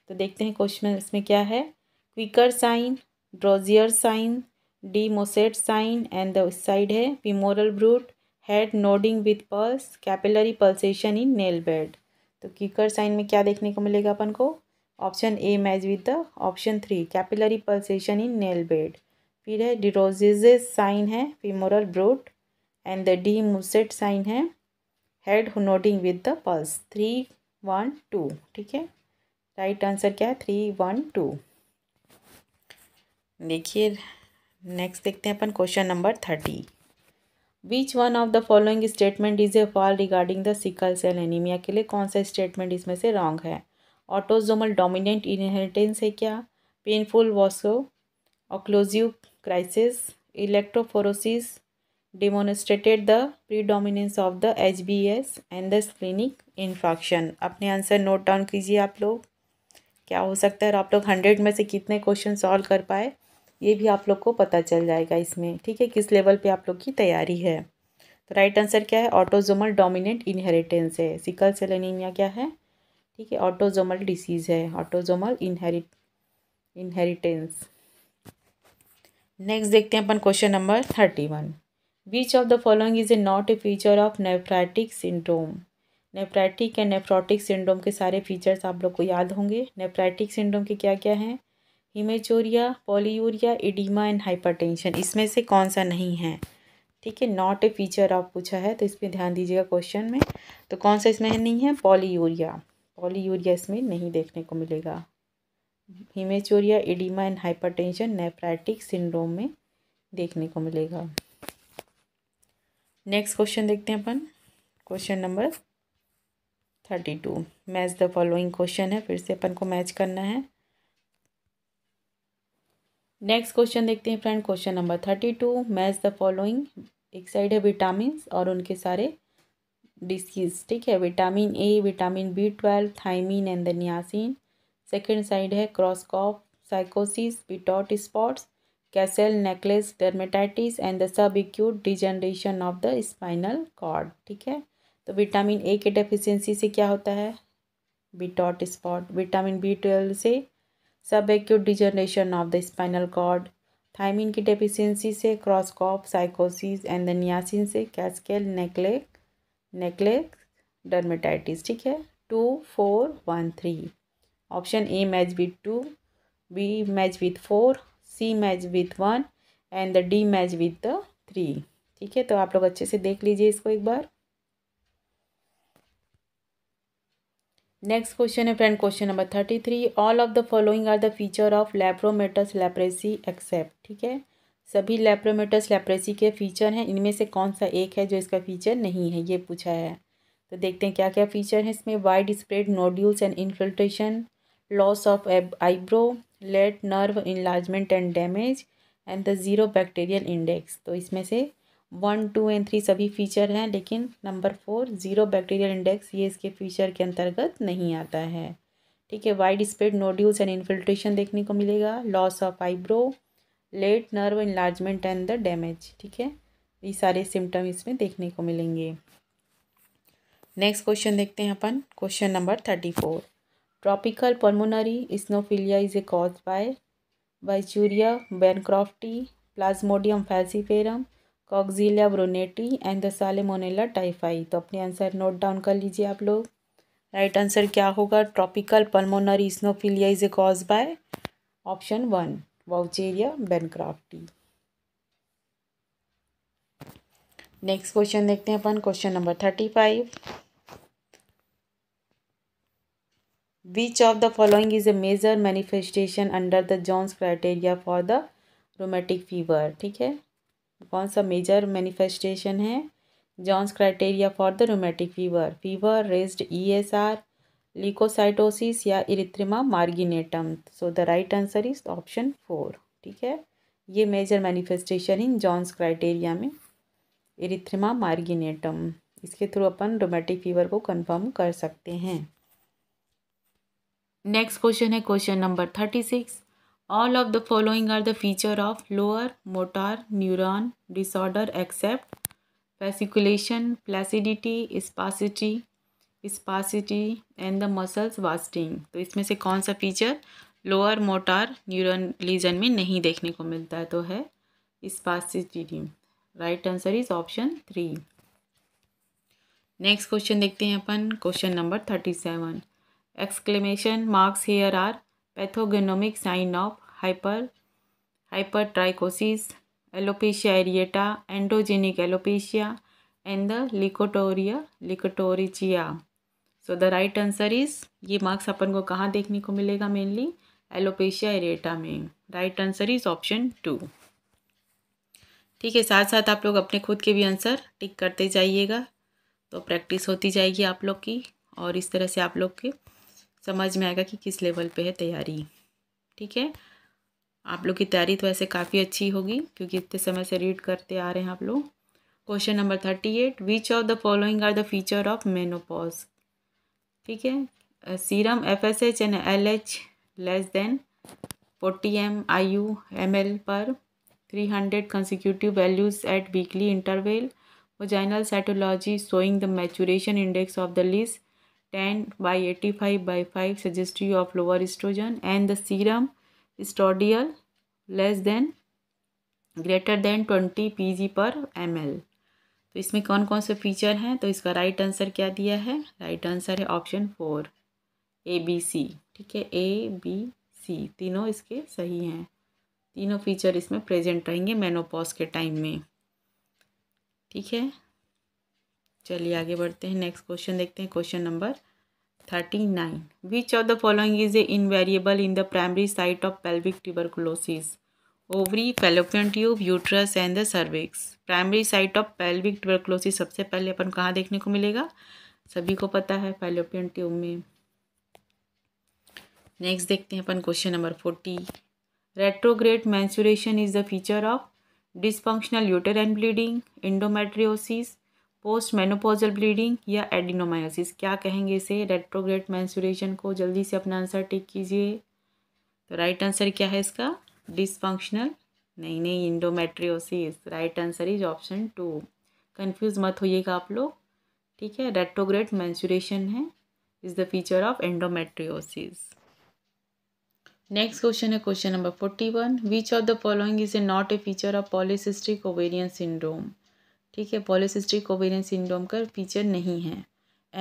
तो देखते हैं क्वेश्चन इसमें क्या है क्विकर sign Duroziez sign de Musset sign and the side है femoral bruit head nodding with pulse capillary pulsation in nail bed तो क्विकर साइन में क्या देखने को मिलेगा अपन को option A match with the option three capillary pulsation in nail bed फिर है डिरोजिज साइन है femoral bruit and the de Musset sign है head nodding with the pulse three one two ठीक है राइट आंसर क्या है three one two देखिए next देखते हैं अपन question number thirty which one of the following statement is a false regarding the sickle cell anaemia के लिए कौन सा स्टेटमेंट इसमें से रॉन्ग है ऑटोजोमल डोमिनेंट इनहेरिटेंस है क्या painful vaso occlusive crisis electrophoresis demonstrated the predominance of the H B S and the splenic infarction अपने आंसर नोट डाउन कीजिए आप लोग क्या हो सकता है और आप लोग हंड्रेड में से कितने क्वेश्चन सॉल्व कर पाए ये भी आप लोग को पता चल जाएगा इसमें ठीक है किस लेवल पे आप लोग की तैयारी है तो राइट आंसर क्या है ऑटोजोमल डोमिनेंट इनहेरिटेंस है सिकल सेलेनिमिया क्या है ठीक है ऑटोजोमल डिसीज़ है ऑटोजोमल इनहेरिट इनहेरिटेंस नेक्स्ट देखते हैं अपन question number thirty one which of the following is a not a feature of nephritic syndrome nephritic and nephrotic syndrome के सारे फीचर्स आप लोग को याद होंगे नेफ्राइटिक सिंड्रोम के क्या क्या हैं haematuria polyuria oedema and hypertension इसमें से कौन सा नहीं है ठीक है नॉट ए फीचर आप पूछा है तो इस पर ध्यान दीजिएगा क्वेश्चन में तो कौन सा इसमें नहीं है पोलियोरिया पॉलीयूरिया इसमें नहीं देखने को मिलेगा haematuria oedema and hypertension nephritic syndrome में देखने को मिलेगा नेक्स्ट क्वेश्चन देखते हैं अपन question number thirty two match the following question है फिर से अपन को मैच करना है नेक्स्ट क्वेश्चन देखते हैं friend question number thirty two match the following एक साइड है विटामिन और उनके सारे डिसीज़ ठीक है vitamin A vitamin B twelve thiamine and niacin second side है क्रॉसकॉफ साइकोसिस Bitot spots Casal necklace dermatitis and the subacute degeneration of the spinal cord ठीक है तो विटामिन ए के डेफिशिएंसी से क्या होता है Bitot spot vitamin B twelve से subacute degeneration of the spinal cord thiamine की डेफिशिएंसी से क्रॉसकॉफ साइकोसिस एंड द नियासिन से कैसकेल नेकलेक नेकलेस डर्मेटाइटिस ठीक है two four one three option A match with two B match with four C match with one and the D match with the three ठीक है तो आप लोग अच्छे से देख लीजिए इसको एक बार नेक्स्ट क्वेश्चन है friend question number thirty three all of the following are the feature of lepromatous leprosy except ठीक है सभी लेप्रोमेटस लेप्रेसी के फीचर हैं इनमें से कौन सा एक है जो इसका फीचर नहीं है ये पूछा है तो देखते हैं क्या क्या फीचर हैं इसमें wide spread nodules and infiltration loss of eyebrow late nerve enlargement and damage and the zero bacterial index तो इसमें से वन टू एंड थ्री सभी फीचर हैं लेकिन number four zero bacterial index ये इसके फीचर के अंतर्गत नहीं आता है ठीक है wide spread nodules and infiltration देखने को मिलेगा loss of eyebrow late nerve enlargement and the damage ठीक है ये सारे सिम्टम इसमें देखने को मिलेंगे नेक्स्ट क्वेश्चन देखते हैं अपन question number thirty four tropical pulmonary eosinophilia is a cause by Wuchereria bancrofti Plasmodium falciparum Coxiella burnetii and the Salmonella typhi तो अपने आंसर नोट डाउन कर लीजिए आप लोग राइट आंसर क्या होगा tropical pulmonary eosinophilia is a cause by option one Wuchereria bancrofti next question देखते हैं अपन question number thirty five which of the following is a major manifestation under the Jones criteria for the rheumatic fever ठीक है कौन सा major manifestation है Jones criteria for the rheumatic fever fever raised E S R leucocytosis या erythema marginatum so the right answer is option four ठीक है ये major manifestation in Jones criteria में इरिथ्रिमा मार्गिनेटम इसके थ्रू अपन rheumatic fever को confirm कर सकते हैं नेक्स्ट क्वेश्चन है question number thirty six all of the following are the feature of lower motor neuron disorder except fasciculation flaccidity spasticity spasticity and the muscles wasting तो इसमें से कौन सा feature lower motor neuron lesion में नहीं देखने को मिलता है तो है spasticity right answer is option three next question देखते हैं अपन question number thirty seven exclamation marks hair are pathognomonic sign of hyper hypertrichosis alopecia areata endogenic alopecia and the leukotrichia leukotrichia so the right answer is ये marks अपन को कहाँ देखने को मिलेगा मेनली एलोपेशिया एरेटा में right answer is option two ठीक है साथ साथ आप लोग अपने खुद के भी आंसर टिक करते जाइएगा तो प्रैक्टिस होती जाएगी आप लोग की और इस तरह से आप लोग के समझ में आएगा कि किस लेवल पे है तैयारी ठीक है आप लोग की तैयारी तो ऐसे काफ़ी अच्छी होगी क्योंकि इतने समय से रीड करते आ रहे हैं आप लोग question number thirty eight which of the following are the feature of menopause ठीक है serum F S H and L H less than forty M I U M L per three hundred consecutive values at weekly interval vaginal cytology showing the maturation index of the less ten by eighty five by five suggestive of lower oestrogen and the serum oestradiol less than greater than twenty P G per M L तो इसमें कौन कौन से feature हैं तो इसका right answer क्या दिया है राइट आंसर है option four A B C ठीक है ए बी सी तीनों इसके सही हैं तीनों फीचर इसमें प्रेजेंट रहेंगे मेनोपॉज के टाइम में ठीक है चलिए आगे बढ़ते हैं नेक्स्ट क्वेश्चन देखते हैं question number thirty nine which of the following is a invariable in the primary site of pelvic tuberculosis ovary fallopian tube uterus and the cervix primary site of pelvic tuberculosis सबसे पहले अपन कहाँ देखने को मिलेगा सभी को पता है फेलोपियन ट्यूब में नेक्स्ट देखते हैं अपन question number forty retrograde menstruation is the feature of dysfunctional uterine bleeding endometriosis post menopausal bleeding या एडिनोमायोसिस क्या कहेंगे इसे रेट्रोग्रेड मैंसुरेशन को जल्दी से अपना आंसर टिक कीजिए तो राइट आंसर क्या है इसका डिसफंक्शनल नहीं नहीं endometriosis right answer is option two confuse मत होइएगा आप लोग ठीक है रेट्रोग्रेड मैंसुरेशन है is the feature of endometriosis next question है question number forty one which of the following is a not a feature of polycystic ovarian syndrome ठीक है पॉलिसिस्टिक ओवेरियन सिंड्रोम का फीचर नहीं है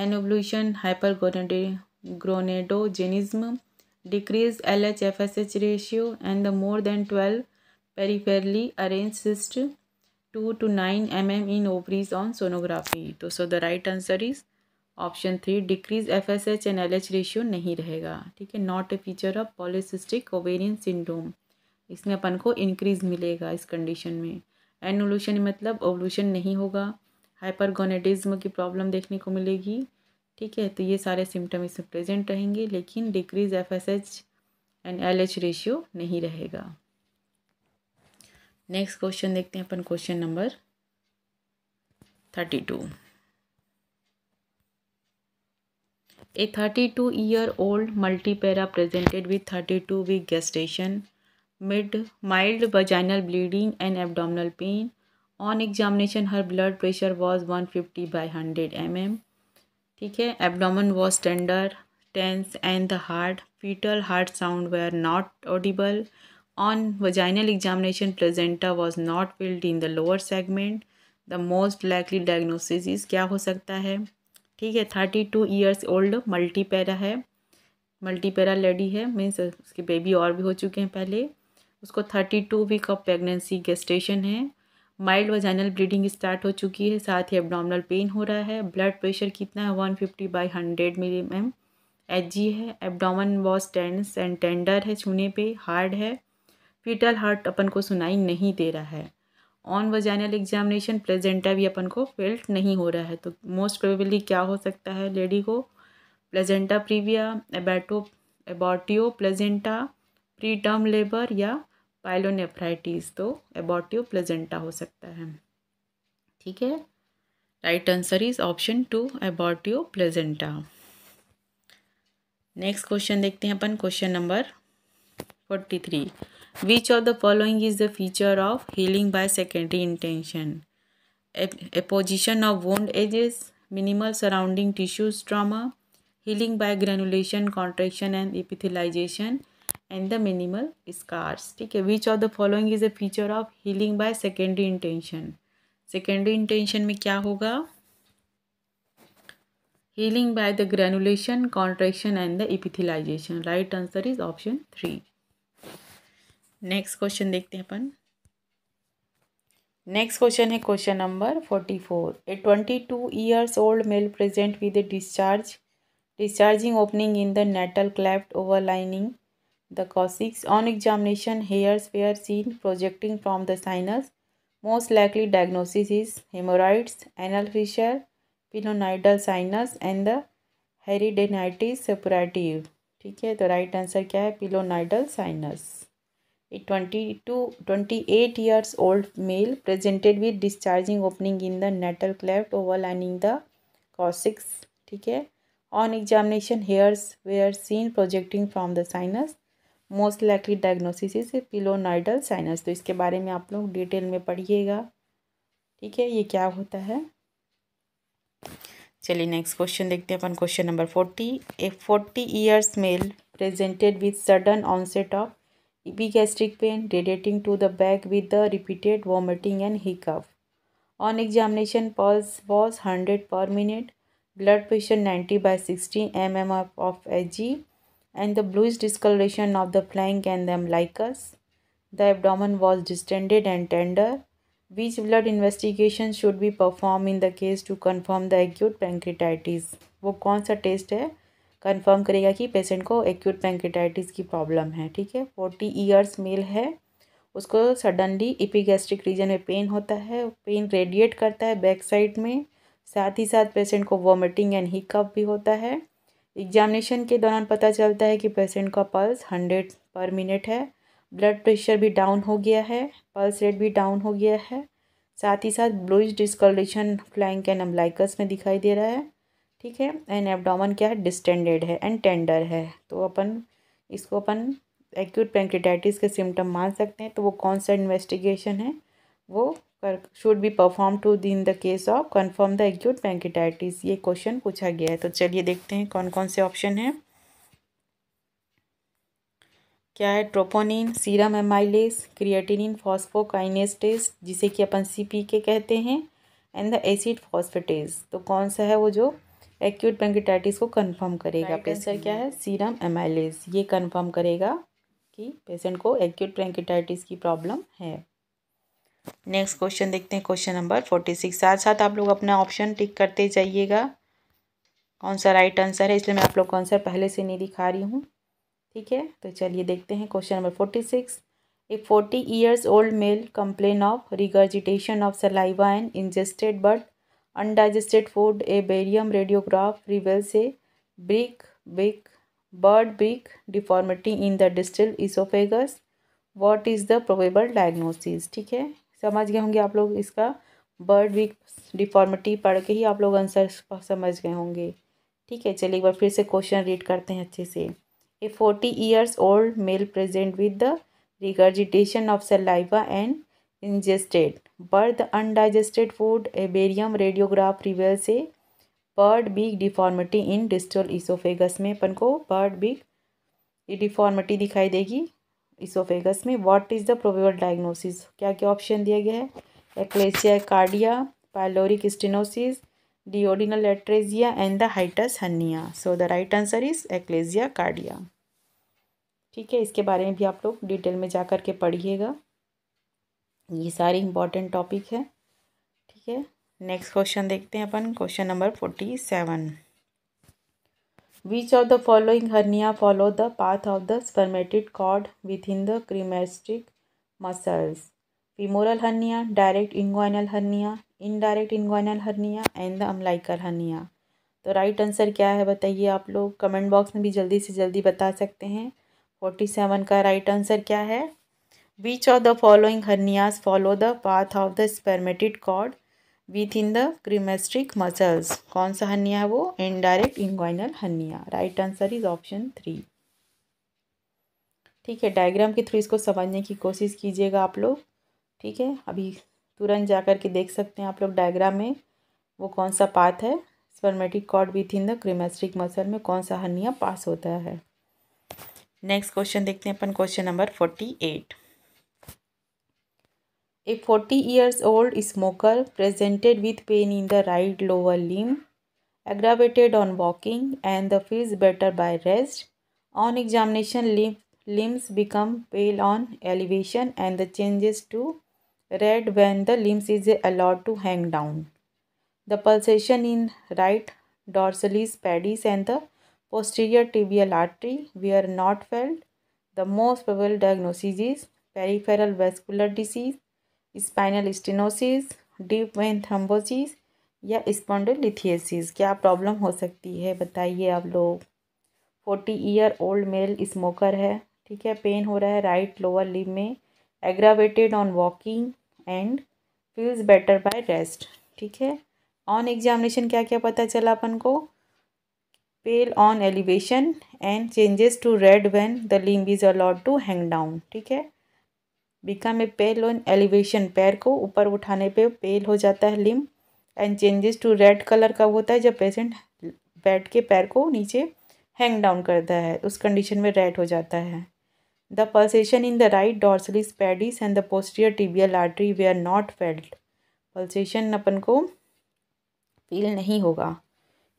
anovulation hyperandrogenism decrease L H F S H ratio and the more than than पेरीफेरली peripherally cyst two to nine M M in ovaries on sonography तो so the right answer is option three decrease F S H and L H ratio नहीं रहेगा ठीक है not a feature of polycystic ovarian syndrome इसमें अपन को increase मिलेगा इस कंडीशन में एनोलूशन मतलब ओवलूशन नहीं होगा हाइपरगोनेटिज्म की प्रॉब्लम देखने को मिलेगी ठीक है तो ये सारे सिम्टम इसमें प्रेजेंट रहेंगे लेकिन decrease F S H and L H ratio नहीं रहेगा नेक्स्ट क्वेश्चन देखते हैं अपन question number thirty two a thirty two year old multipara presented with thirty two week gestation mid mild vaginal bleeding and abdominal pain on examination her blood pressure was one fifty by hundred M M ठीक है abdomen was tender tense and the heart fetal heart sound were not audible on vaginal examination placenta was not felt in the lower segment the most likely diagnosis क्या हो सकता है ठीक है thirty two years old multipara है multipara lady है means उसके baby और भी हो चुके हैं पहले उसको thirty two week of pregnancy gestation है माइल्ड वजाइनल ब्लीडिंग स्टार्ट हो चुकी है साथ ही एबडामिनल पेन हो रहा है ब्लड प्रेशर कितना है one fifty by hundred milli M H G है abdomen was tense and tender है छूने पे हार्ड है फीटल हार्ट अपन को सुनाई नहीं दे रहा है ऑन वजाइनल एग्जामिनेशन प्लेजेंटा भी अपन को फेल्ट नहीं हो रहा है तो मोस्ट प्रोबेबली क्या हो सकता है लेडी को placenta previa abruptio abruptio placenta preterm labour या पाइलोनेफ्राइटिस तो एबॉटिव प्लेजेंटा हो सकता है ठीक है right answer is option two abruptio placenta next question देखते हैं अपन question number forty three which of the following is the feature of healing by secondary intention apposition of wound edges minimal surrounding tissues trauma healing by granulation contraction and epithelialization and the minimal scars ठीक है which of the following is a feature of healing by secondary intention secondary intention में क्या होगा healing by the granulation contraction and the epithelialization right answer is option three next question देखते हैं अपन next question है question number forty four a twenty two years old male present with a discharge discharging opening in the natal cleft over lining the coccyx on examination hairs were seen projecting from the sinus most likely diagnosis is hemorrhoids anal fissure pilonidal sinus and the hereditis suppurative ठीक है तो right answer क्या है pilonidal sinus a twenty two twenty eight years old male presented with discharging opening in the the cleft over lining the coccyx ठीक है on examination hairs वे are seen projecting from the most likely diagnosis is pilonidal sinus तो इसके बारे में आप लोग detail में पढ़िएगा ठीक है ये क्या होता है चलिए नेक्स्ट क्वेश्चन देखते हैं अपन question number forty a forty years male presented with sudden onset of gastric pain radiating to the back with the repeated vomiting and hiccup on examination pulse was hundred per minute blood pressure ninety by sixteen M M of H G and the bluish discoloration of the flank and the umbilicus. The abdomen was distended and tender. Which blood investigation should be performed in the case to confirm the acute pancreatitis? वो कौन सा test है confirm करेगा कि patient को acute pancreatitis की problem है ठीक है फोर्टी ईयर्स मेल है उसको सडनली इपिगैस्ट्रिक रीजन में पेन होता है पेन रेडिएट करता है बैक साइड में साथ ही साथ पेशेंट को वॉमिटिंग एंड हीकअप भी होता है एग्जामिनेशन के दौरान पता चलता है कि पेशेंट का पल्स हंड्रेड पर मिनट है ब्लड प्रेशर भी डाउन हो गया है पल्स रेट भी डाउन हो गया है साथ ही साथ bluish discoloration flank and umbilicus में दिखाई दे रहा है ठीक है एंड एबडामन क्या है डिस्टेंडेड है एंड टेंडर है तो अपन इसको अपन एक्यूट पेंक्रेटाइटिस के सिम्टम मान सकते हैं तो वो कौन सा इन्वेस्टिगेशन है वो should be performed to in the case of confirm the acute pancreatitis ये question पूछा गया है तो चलिए देखते हैं कौन कौन से option हैं क्या है troponin serum amylase creatinine phosphokinase test जिसे कि अपन सी पी के कहते हैं एंड द एसिड फॉस्फेटेज तो कौन सा है वो जो एक्यूट पेंकेटाइटिस को कंफर्म करेगा पेशेंट क्या है सीरम एमाइलेस ये कंफर्म करेगा कि पेशेंट को एक्यूट पेंकेटाइटिस की प्रॉब्लम है नेक्स्ट क्वेश्चन देखते हैं क्वेश्चन नंबर फोर्टी सिक्स साथ साथ आप लोग अपना ऑप्शन टिक करते जाइएगा कौन सा राइट आंसर है इसलिए मैं आप लोग को आंसर पहले से नहीं दिखा रही हूँ ठीक है तो चलिए देखते हैं question number forty six a forty years old male complain of regurgitation of saliva and ingested but undigested food a barium radiograph reveals beak beak bird beak deformity in the distal oesophagus what is the probable diagnosis ठीक है समझ गए होंगे आप लोग इसका bird week deformity पढ़ के ही आप लोग आंसर समझ गए होंगे ठीक है चलिए एक बार फिर से क्वेश्चन रीड करते हैं अच्छे से a forty years old male present with the regurgitation of saliva and ingested but undigested food a barium radiograph reveals bird beak deformity in distal oesophagus में अपन को बर्ड बिग डिफॉर्मिटी दिखाई देगी oesophagus में what is the probable diagnosis क्या क्या option दिया गया है achalasia cardia pyloric stenosis duodenal atresia and the hiatus hernia so the right answer is achalasia cardia ठीक है इसके बारे में भी आप लोग डिटेल में जा कर के पढ़िएगा ये सारे इंपॉर्टेंट टॉपिक है ठीक है नेक्स्ट क्वेश्चन देखते हैं अपन question number forty seven Which of the following hernia follow the path of the spermatid cord within the cremasteric muscles? Femoral hernia, direct inguinal hernia, indirect inguinal hernia and the umbilical hernia तो right answer क्या है बताइए आप लोग comment box में भी जल्दी से जल्दी बता सकते हैं फोर्टी सेवन का राइट आंसर क्या है which of the following hernias follow the path of the spermatid cord within the cremasteric muscles कौन सा हनिया है वो indirect inguinal hernia right answer is option three ठीक है डायग्राम के थ्रू इसको समझने की कोशिश कीजिएगा आप लोग ठीक है अभी तुरंत जा कर के देख सकते हैं आप लोग डायग्राम में वो कौन सा पाथ है spermatic cord within the cremasteric muscle में कौन सा हनिया पास होता है नेक्स्ट क्वेश्चन देखते हैं अपन question number forty eight A 40 years old smoker presented with pain in the right lower limb, aggravated on walking and the feels better by rest. On examination, limb, limbs become pale on elevation and the changes to red when the limbs is allowed to hang down. The pulsation in right dorsalis pedis and the posterior tibial artery were not felt. The most probable diagnosis is peripheral vascular disease spinal stenosis deep vein thrombosis या spondylolisthesis क्या problem हो सकती है बताइए आप लोग forty year old male smoker है ठीक है पेन हो रहा है राइट लोअर लिम में aggravated on walking and feels better by rest ठीक है ऑन एग्जामिनेशन क्या क्या पता चला अपन को pale on elevation and changes to red when the limb is allowed to hang down ठीक है बीका में पेल ऑन एलिवेशन पैर को ऊपर उठाने पे पेल हो जाता है limb and changes to red colour का होता है जब पेशेंट बैठ के पैर को नीचे हैंग डाउन करता है उस कंडीशन में रेड हो जाता है the pulsation in the right dorsalis pedis and the posterior tibial artery they are not felt pulsation अपन को फील नहीं होगा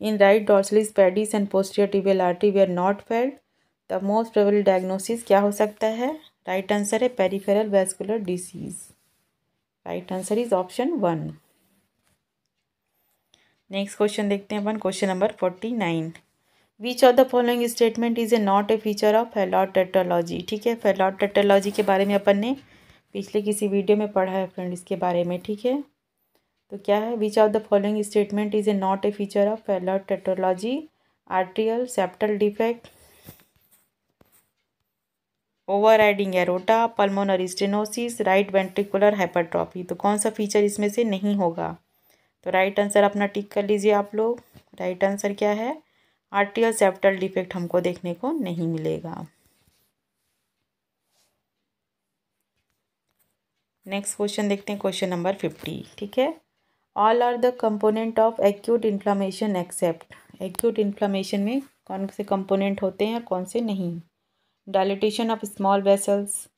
in right dorsalis pedis and posterior tibial artery they are not felt the most probable diagnosis क्या हो सकता है right answer है peripheral vascular disease right answer is option one next question देखते हैं अपन question number forty nine which of the following statement is a not a feature of Fallot tetralogy ठीक है फेलॉट टेटोलॉजी के बारे में अपन ने पिछले किसी वीडियो में पढ़ा है फ्रेंड इसके बारे में ठीक है तो क्या है which of the following statement is a not a feature of Fallot tetralogy atrial septal defect overriding aorta pulmonary stenosis right ventricular hypertrophy तो कौन सा फीचर इसमें से नहीं होगा तो राइट आंसर अपना टिक कर लीजिए आप लोग राइट आंसर क्या है आर्टियल सेप्टल डिफेक्ट हमको देखने को नहीं मिलेगा नेक्स्ट क्वेश्चन देखते हैं क्वेश्चन नंबर फिफ्टी ठीक है all are the component of acute inflammation except acute inflammation में कौन से कंपोनेंट होते हैं और कौन से नहीं dilatation of small vessels,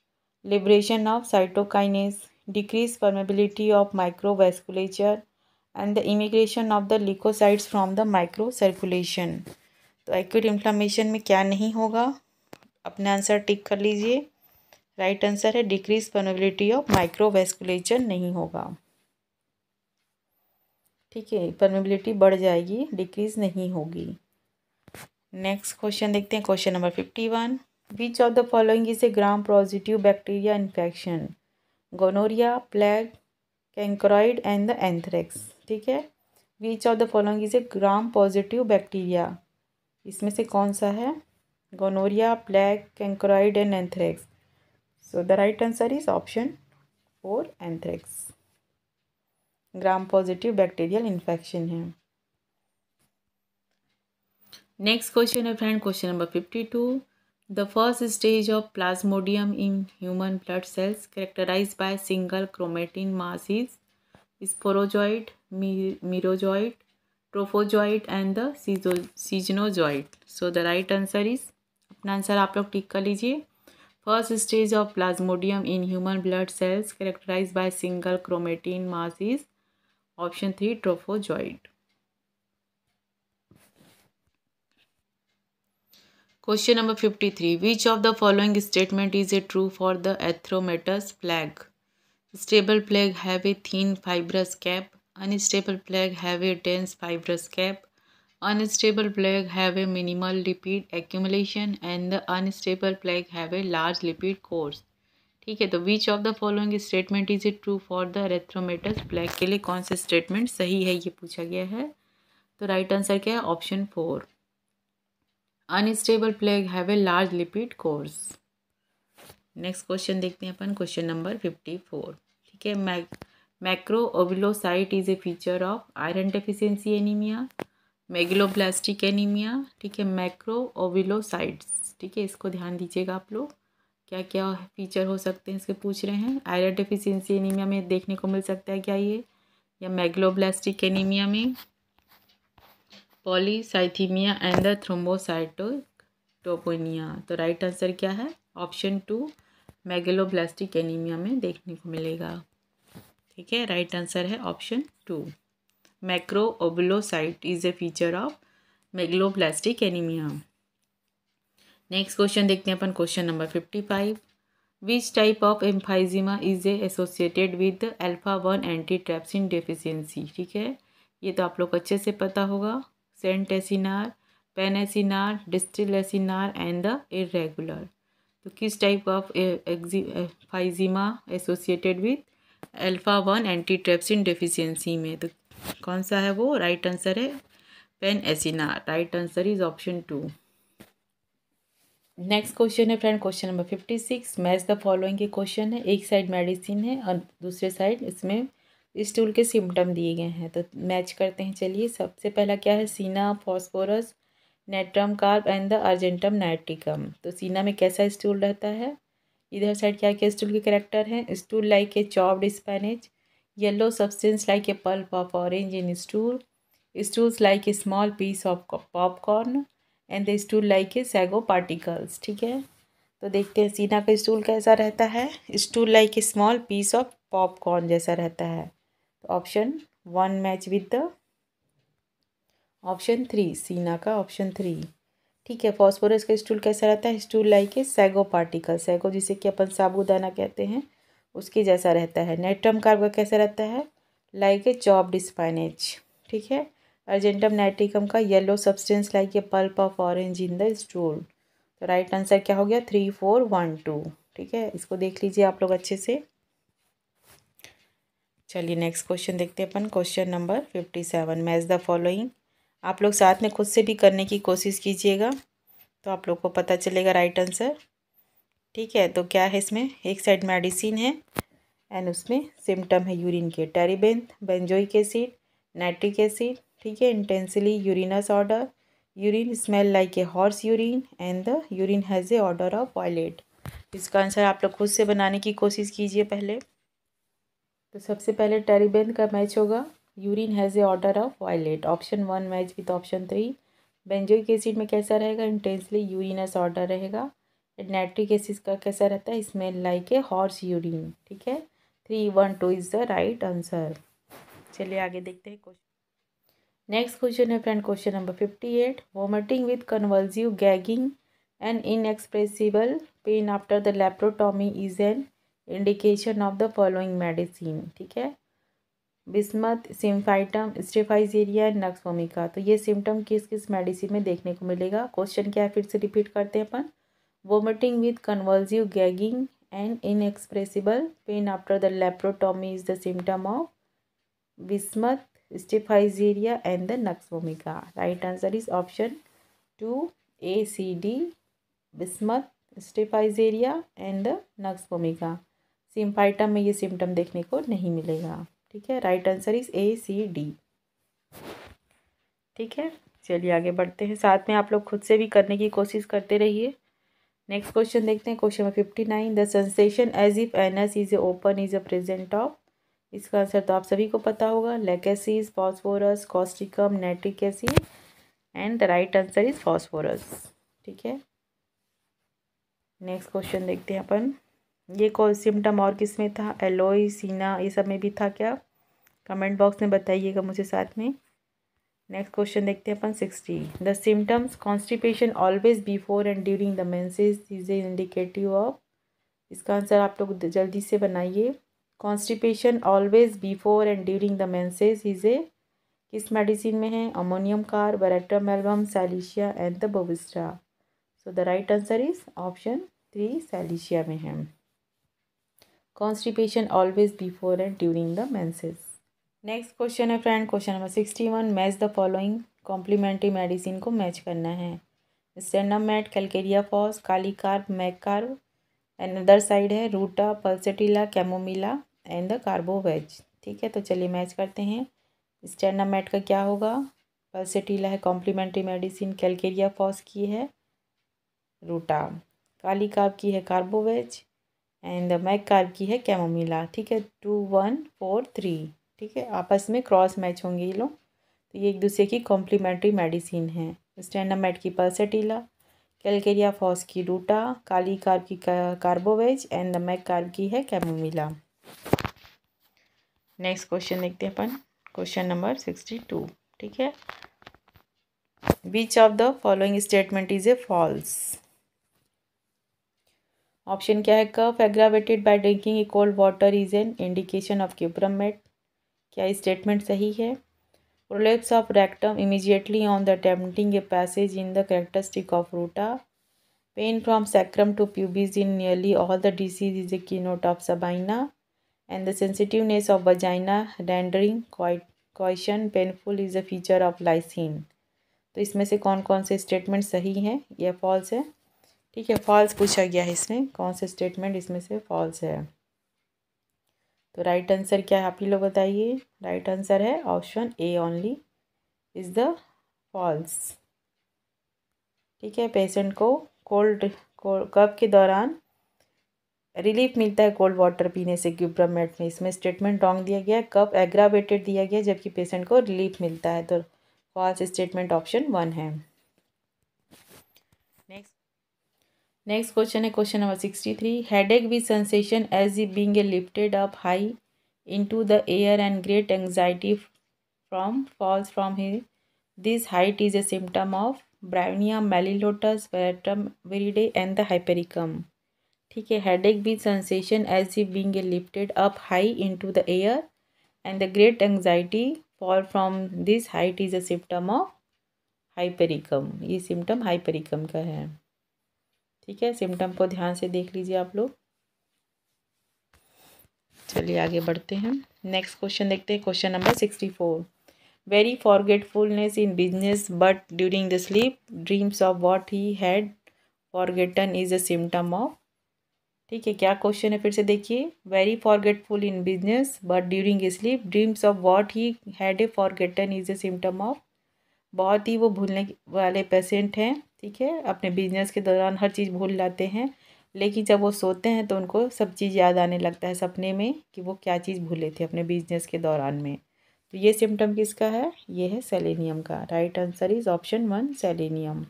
liberation of cytokines, decreased permeability of microvasculature, and the immigration of the leukocytes from the microcirculation. तो एक्यूट इन्फ्लामेशन में क्या नहीं होगा अपना आंसर टिक कर लीजिए राइट आंसर है डिक्रीज परमेबिलिटी ऑफ माइक्रोवेस्कुलेचर नहीं होगा ठीक है परमेबिलिटी बढ़ जाएगी डिक्रीज नहीं होगी नेक्स्ट क्वेश्चन देखते हैं question number fifty one which of the following is a gram positive bacteria infection gonorrhoea plague chancroid and the anthrax ठीक है which of the following is a gram positive bacteria इसमें से कौन सा है gonorrhoea plague chancroid and anthrax so the right answer is option four anthrax gram positive bacterial infection है next question है friend question number fifty two The first stage of plasmodium in human blood cells characterized by single chromatin mass is sporozoid, merozoid, trophozoid and the schizont So the right answer is. अपना answer आप लोग tick कर लीजिए first stage of Plasmodium in human blood cells characterise by single chromatin mass is option three trophozoite question number fifty three which of the following statement is a true for the atheromatous plaque stable plaque have a thin fibrous cap unstable plaque have a dense fibrous cap unstable plaque have a minimal lipid accumulation and the unstable plaque have a large lipid cores ठीक है तो which of the following statement is a true for the atheromatous plaque के लिए कौन से statement सही है ये पूछा गया है तो राइट आंसर क्या है option four unstable plaque have a large lipid cores next question देखते हैं अपन क्वेश्चन नंबर फिफ्टी फोर ठीक है macro ovalocyte is a feature of iron deficiency anaemia megaloblastic anaemia ठीक है मैक्रो ओविलोसाइट्स ठीक है इसको ध्यान दीजिएगा आप लोग क्या क्या फीचर हो सकते हैं इसके पूछ रहे हैं आयरन डेफिशिएंसी एनीमिया में देखने को मिल सकता है क्या ये या मैगलोब्लास्टिक एनीमिया में पॉलीसाइथीमिया एंड द थ्रोम्बोसाइटोटोपोनिया तो राइट आंसर क्या है ऑप्शन टू मैगेलोब्लास्टिक एनीमिया में देखने को मिलेगा ठीक है राइट आंसर है option two macro ovalocyte is a feature of megaloblastic anaemia next question देखते हैं अपन question number fifty five which type of emphysema is a associated with alpha one antitrypsin deficiency ठीक है ये तो आप लोग अच्छे से पता होगा centriacinar panacinar distal acinar and the irregular तो किस type of emphysema associated with alpha one anti deficiency में तो कौन सा है वो राइट right आंसर है panacinar right answer is option two next question है friend question number fifty six match the following के क्वेश्चन है एक साइड मेडिसिन है और दूसरे साइड इसमें स्टूल के सिम्टम दिए गए हैं तो मैच करते हैं चलिए सबसे पहला क्या है cina phosphorus natrum carb and the argentum nitricum तो सीना में कैसा स्टूल रहता है इधर साइड क्या क्या स्टूल के करेक्टर हैं stool like a chopped spinach yellow substance like a pulp of orange in stool stools like a small piece of popcorn and the stool like a sago particles ठीक है तो देखते हैं सीना का स्टूल कैसा रहता है stool like a small piece of popcorn जैसा रहता है तो option one match with the option three cina का ऑप्शन थ्री ठीक है फॉस्फोरस का स्टूल कैसा रहता है stool like a sago particle sago जिसे कि अपन साबुदाना कहते हैं उसके जैसा रहता है नेट्रम कार्ब का कैसा रहता है लाइक ए चॉप डिस्पाइनेज ठीक है अर्जेंटम नाइट्रिकम का yellow substance like a pulp of orange in the stool तो राइट आंसर क्या हो गया थ्री फोर वन टू ठीक है इसको देख लीजिए आप लोग अच्छे से चलिए नेक्स्ट क्वेश्चन देखते हैं अपन question number fifty seven match the following आप लोग साथ में खुद से भी करने की कोशिश कीजिएगा तो आप लोग को पता चलेगा राइट आंसर ठीक है तो क्या है इसमें एक साइड मेडिसिन है एंड उसमें सिम्टम है यूरिन के terebinth benzoic acid nitric acid ठीक है intensely urinous odour urine smell like a horse urine and the urine has a odour of violet इसका आंसर आप लोग खुद से बनाने की कोशिश कीजिए पहले तो सबसे पहले टेरीबेन का मैच होगा urine has a odour of violet option one match with option three benzoic acid में कैसा रहेगा इंटेंसली यूरिनस ऑर्डर रहेगा एंड नाइट्रिक एसिड का कैसा रहता है smell like a horse urine ठीक है three one two is the right answer चलिए आगे देखते हैं क्वेश्चन नेक्स्ट क्वेश्चन है friend question number fifty eight vomiting with convulsive gagging and inexpressible pain after the laparotomy is an indication of the following medicine ठीक है bismuth symphytum staphysagria and nux vomica तो ये symptom किस किस medicine में देखने को मिलेगा क्वेश्चन क्या है फिर से रिपीट करते हैं अपन vomiting with convulsive gagging and inexpressible pain after the laparotomy is the symptom of bismuth staphysagria and the nux vomica right answer is option two a c d bismuth staphysagria and the nux vomica symphytum में ये symptom देखने को नहीं मिलेगा ठीक है right answer is a c d ठीक है चलिए आगे बढ़ते हैं साथ में आप लोग खुद से भी करने की कोशिश करते रहिए नेक्स्ट क्वेश्चन देखते हैं question number fifty nine the sensation as if anus is a open is a present of इसका आंसर तो आप सभी को पता होगा lachesis phosphorus causticum nitric acid and the right answer is phosphorus ठीक है नेक्स्ट क्वेश्चन देखते हैं अपन ये कौन सिम्टम और किस में था एलोई सीना ये सब में भी था क्या कमेंट बॉक्स में बताइएगा मुझे साथ में नेक्स्ट क्वेश्चन देखते हैं अपन sixty the symptoms constipation always before and during the menses is a indicative of इसका आंसर आप लोग जल्दी से बनाइए constipation always before and during the menses is a किस मेडिसिन में है ammonium carb veratrum album silicea and the bovista so the right answer is option three silicea में है constipation always before and during the menses next question है friend question number sixty one match the following complementary medicine को match करना है stannum met calcarea phos kali carb mag carb and other side है ruta pulsatilla chamomilla and the carbo veg ठीक है तो चलिए match करते हैं स्टेनामेट का क्या होगा पल्सटीला है कॉम्प्लीमेंट्री मेडिसिन कैलकेरिया फॉस की है रूटा काली कार्ब की है कार्बोवेज एंड मैक कार की है कैमोमिला ठीक है टू वन फोर थ्री ठीक है आपस में क्रॉस मैच होंगे ये लोग तो ये एक दूसरे की कॉम्प्लीमेंट्री मेडिसिन है मेट की पर्सटीला कैलकेरिया फॉस की रूटा काली कार्ब की carbo veg and the mag carb की है कैमोमिला नेक्स्ट क्वेश्चन देखते हैं अपन क्वेश्चन नंबर सिक्सटी टू ठीक है which of the following statement is a false option क्या है cough aggravated by drinking a cold water is an indication of cuprum met क्या स्टेटमेंट सही है prolapse of rectum immediately on the attempting a passage in the characteristic of ruta pain from sacrum to pubes in nearly all the disease is a key note of sabina and the sensitiveness of vagina rendering question painful is a feature of lyssin तो इसमें से कौन कौन से statement सही हैं या false हैं ठीक है फॉल्स पूछा गया है इसमें कौन से स्टेटमेंट इसमें से फॉल्स है तो राइट आंसर क्या है आप ही लोग बताइए राइट आंसर है option A only is the false ठीक है पेशेंट को कोल्ड कप के दौरान रिलीफ मिलता है कोल्ड वाटर पीने से ग्यूब्रामेट में इसमें स्टेटमेंट रॉन्ग दिया गया कप एग्रावेटेड दिया गया जबकि पेशेंट को रिलीफ मिलता है तो फॉल्स स्टेटमेंट ऑप्शन वन है नेक्स्ट क्वेश्चन है question number sixty three headache with sensation as if being a lifted up high in to the air and great anxiety from falls from he this height is a symptom of bryonia melilotus veratrum viride and the hypericum ठीक है headache with sensation as if being a lifted up high in to the air and the great anxiety fall from this height is a symptom of hypericum ये symptom hypericum का है ठीक है symptom को ध्यान से देख लीजिए आप लोग चलिए आगे बढ़ते हैं नेक्स्ट क्वेश्चन देखते हैं question number sixty four very forgetfulness in business but during the sleep dreams of what he had forgotten is a symptom of ठीक है क्या क्वेश्चन है फिर से देखिए very forgetful in business but during sleep dreams of what he had a forgotten is a symptom of बहुत ही वो भूलने वाले पेशेंट हैं ठीक है अपने बिजनेस के दौरान हर चीज़ भूल जाते हैं लेकिन जब वो सोते हैं तो उनको सब चीज़ याद आने लगता है सपने में कि वो क्या चीज़ भूले थे अपने बिजनेस के दौरान में तो ये सिम्टम किसका है ये है सेलेनियम का right answer is option one selenium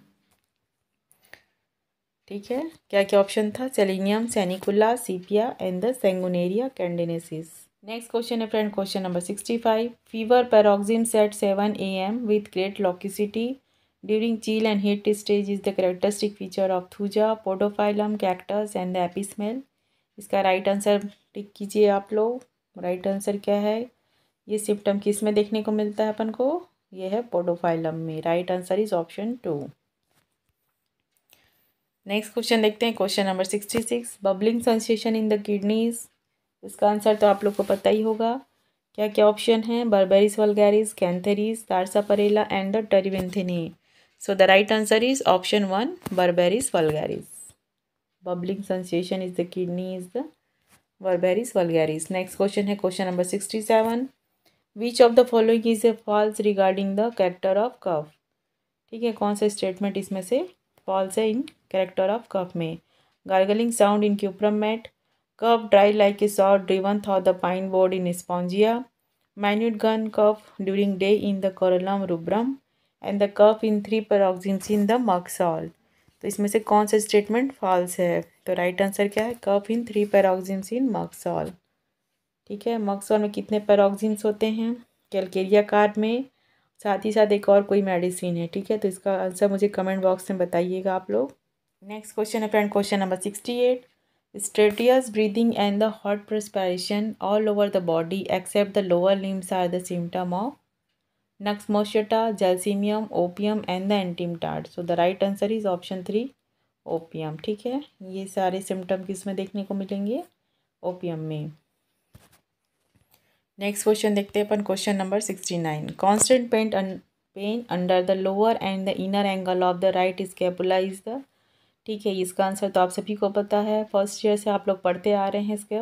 ठीक है क्या क्या ऑप्शन था selenium sanicula sepia and the sanguinaria canadensis next question है friend question number sixty five fever paroxysm set seven A M with great loquacity During chill and heat stage is the characteristic feature of thuja, podophyllum, cactus and the smell इसका right answer tick कीजिए आप लोग right answer क्या है ये symptom किस में देखने को मिलता है अपन को ये है पोडोफाइलम में right answer is option two next question देखते हैं question number sixty six bubbling sensation in the kidneys इसका आंसर तो आप लोग को पता ही होगा क्या क्या ऑप्शन है berberis vulgaris cantharis sarsaparilla and the terebinthina So the right answer is option 1 Barbaris vulgaris. Bubbling sensation is the kidney is the Barbaris vulgaris. Next question है question number 67. Which of the following is a false regarding the character of cough? ठीक है कौन सा statement इसमें से false है इन character of cough में gargling sound in cuprum met cough dry like a saw driven through the pine board in spongia minute gun cough during day in the corallium rubrum and the cough in three paroxysms in the मक्सॉल तो इसमें से कौन सा statement false है तो right answer क्या है कफ इन थ्री पैरोक्सिम्स इन मक्सॉल ठीक है मक्सॉल में कितने पैरोक्सिम्स होते हैं कैलकेरिया कार्ड में साथ ही साथ एक और कोई मेडिसिन है ठीक है तो इसका आंसर मुझे कमेंट बॉक्स में बताइएगा आप लोग नेक्स्ट क्वेश्चन है friend question number sixty eight stertorous breathing and the hot perspiration all over the body except the lower limbs are the symptom of Nuxmoschetta, Jalcimium, Opium and the Antimetard. So the right answer is option three, opium ठीक है ये सारे symptom किस में देखने को मिलेंगे opium में नेक्स्ट क्वेश्चन देखते हैं अपन question number sixty nine constant पेंट pain under the lower and the inner angle of the right scapula is the ठीक है इसका आंसर तो आप सभी को पता है फर्स्ट ईयर से आप लोग पढ़ते आ रहे हैं इसके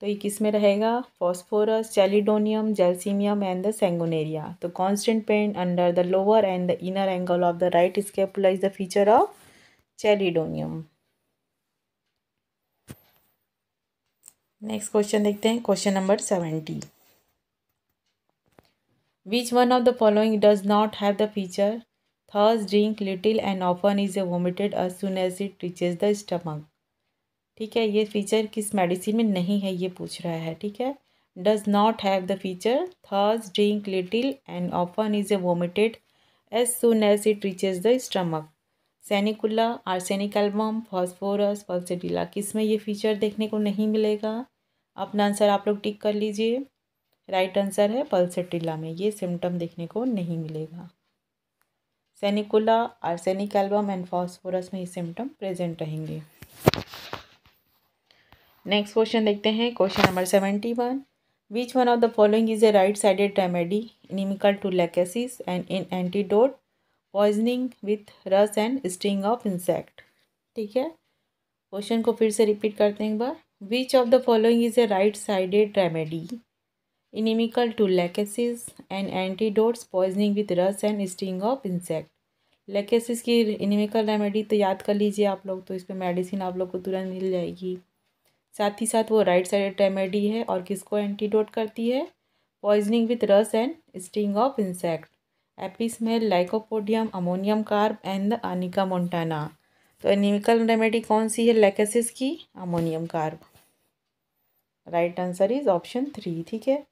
तो ये किस में रहेगा phosphorus chelidonium gelsemium and the sanguinaria तो constant pain under the lower and the inner angle of the right scapula is the feature of chelidonium next question देखते हैं question number seventy which one of the following does not have the feature thirst drink little and often is a vomited as soon as it reaches the stomach ठीक है ये feature किस medicine में नहीं है ये पूछ रहा है ठीक है does not have the feature thirst drink little and often is a vomited as soon as it reaches the stomach sanicula arsenic album phosphorus फॉक्सेडिला किस में ये फीचर देखने को नहीं मिलेगा अपना आंसर आप लोग टिक कर लीजिए राइट आंसर है पल्सटीला में ये सिम्टम देखने को नहीं मिलेगा sanicula arsenic album and phosphorus में ये सिम्टम प्रेजेंट रहेंगे नेक्स्ट क्वेश्चन देखते हैं question number seventy one which one of the following is a right sided remedy inimical to lachesis and in antidote poisoning with rhus and sting of insect ठीक है question को फिर से repeat करते हैं एक बार which of the following is a right sided remedy inimical to lachesis and antidotes poisoning with rhus and sting of insect lachesis की इनिमिकल रेमेडी तो याद कर लीजिए आप लोग तो इस पर मेडिसिन आप लोग को तुरंत मिल जाएगी साथ ही साथ वो राइट साइड रेमेडी है और किसको एंटीडोट करती है poisoning with rhus and sting of insect apis mel lycopodium ammonium carb and the arnica montana तो एनिमिकल रेमेडी कौन सी है लेकेसिस की ammonium carb right answer is option three ठीक है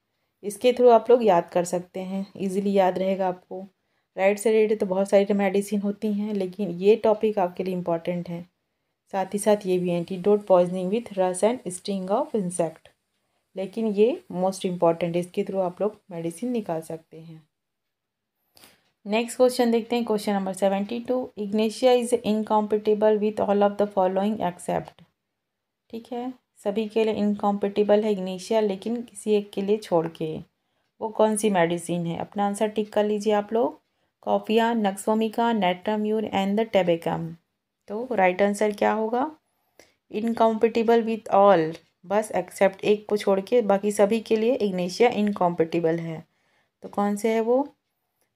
इसके थ्रू आप लोग याद कर सकते हैं इजीली याद रहेगा आपको राइट से रिलेटेड तो बहुत सारी मेडिसिन होती हैं लेकिन ये टॉपिक आपके लिए इम्पॉर्टेंट है साथ ही साथ ये भी antidote poisoning with rhus and sting of insect लेकिन ये मोस्ट इम्पॉर्टेंट इसके थ्रू आप लोग मेडिसिन निकाल सकते हैं नेक्स्ट क्वेश्चन देखते हैं question number seventy two ignatia is incompatible with all of the following except ठीक है सभी के लिए इनकॉम्पिटेबल है इग्नेशिया लेकिन किसी एक के लिए छोड़ के वो कौन सी मेडिसिन है अपना आंसर टिक कर लीजिए आप लोग coffea nux vomica natrum mur and the tabacum तो राइट right आंसर क्या होगा इनकॉम्पिटिबल विथ ऑल बस एक्सेप्ट एक को छोड़ के बाकी सभी के लिए इग्नेशिया इनकॉम्पिटिबल है तो कौन से है वो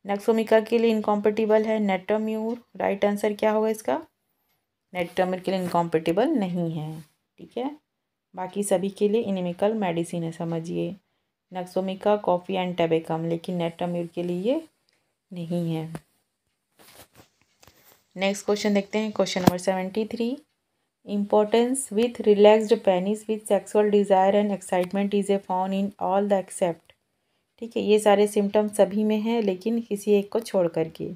नेक्सोमिका के लिए इनकॉम्पिटिबल है नेटम्यूर राइट आंसर क्या होगा इसका नेटम्यूर के लिए इनकॉम्पिटिबल नहीं है ठीक है बाकी सभी के लिए इनिमिकल मेडिसिन है समझिए नक्सोमिका कॉफ़ी एंड टेबेकम लेकिन नेट्राम्यूर के लिए नहीं है नेक्स्ट क्वेश्चन देखते हैं question number seventy three impotence with relaxed penis with sexual desire and excitement is a found in all the except ठीक है ये सारे सिम्टम्स सभी में हैं लेकिन किसी एक को छोड़ करके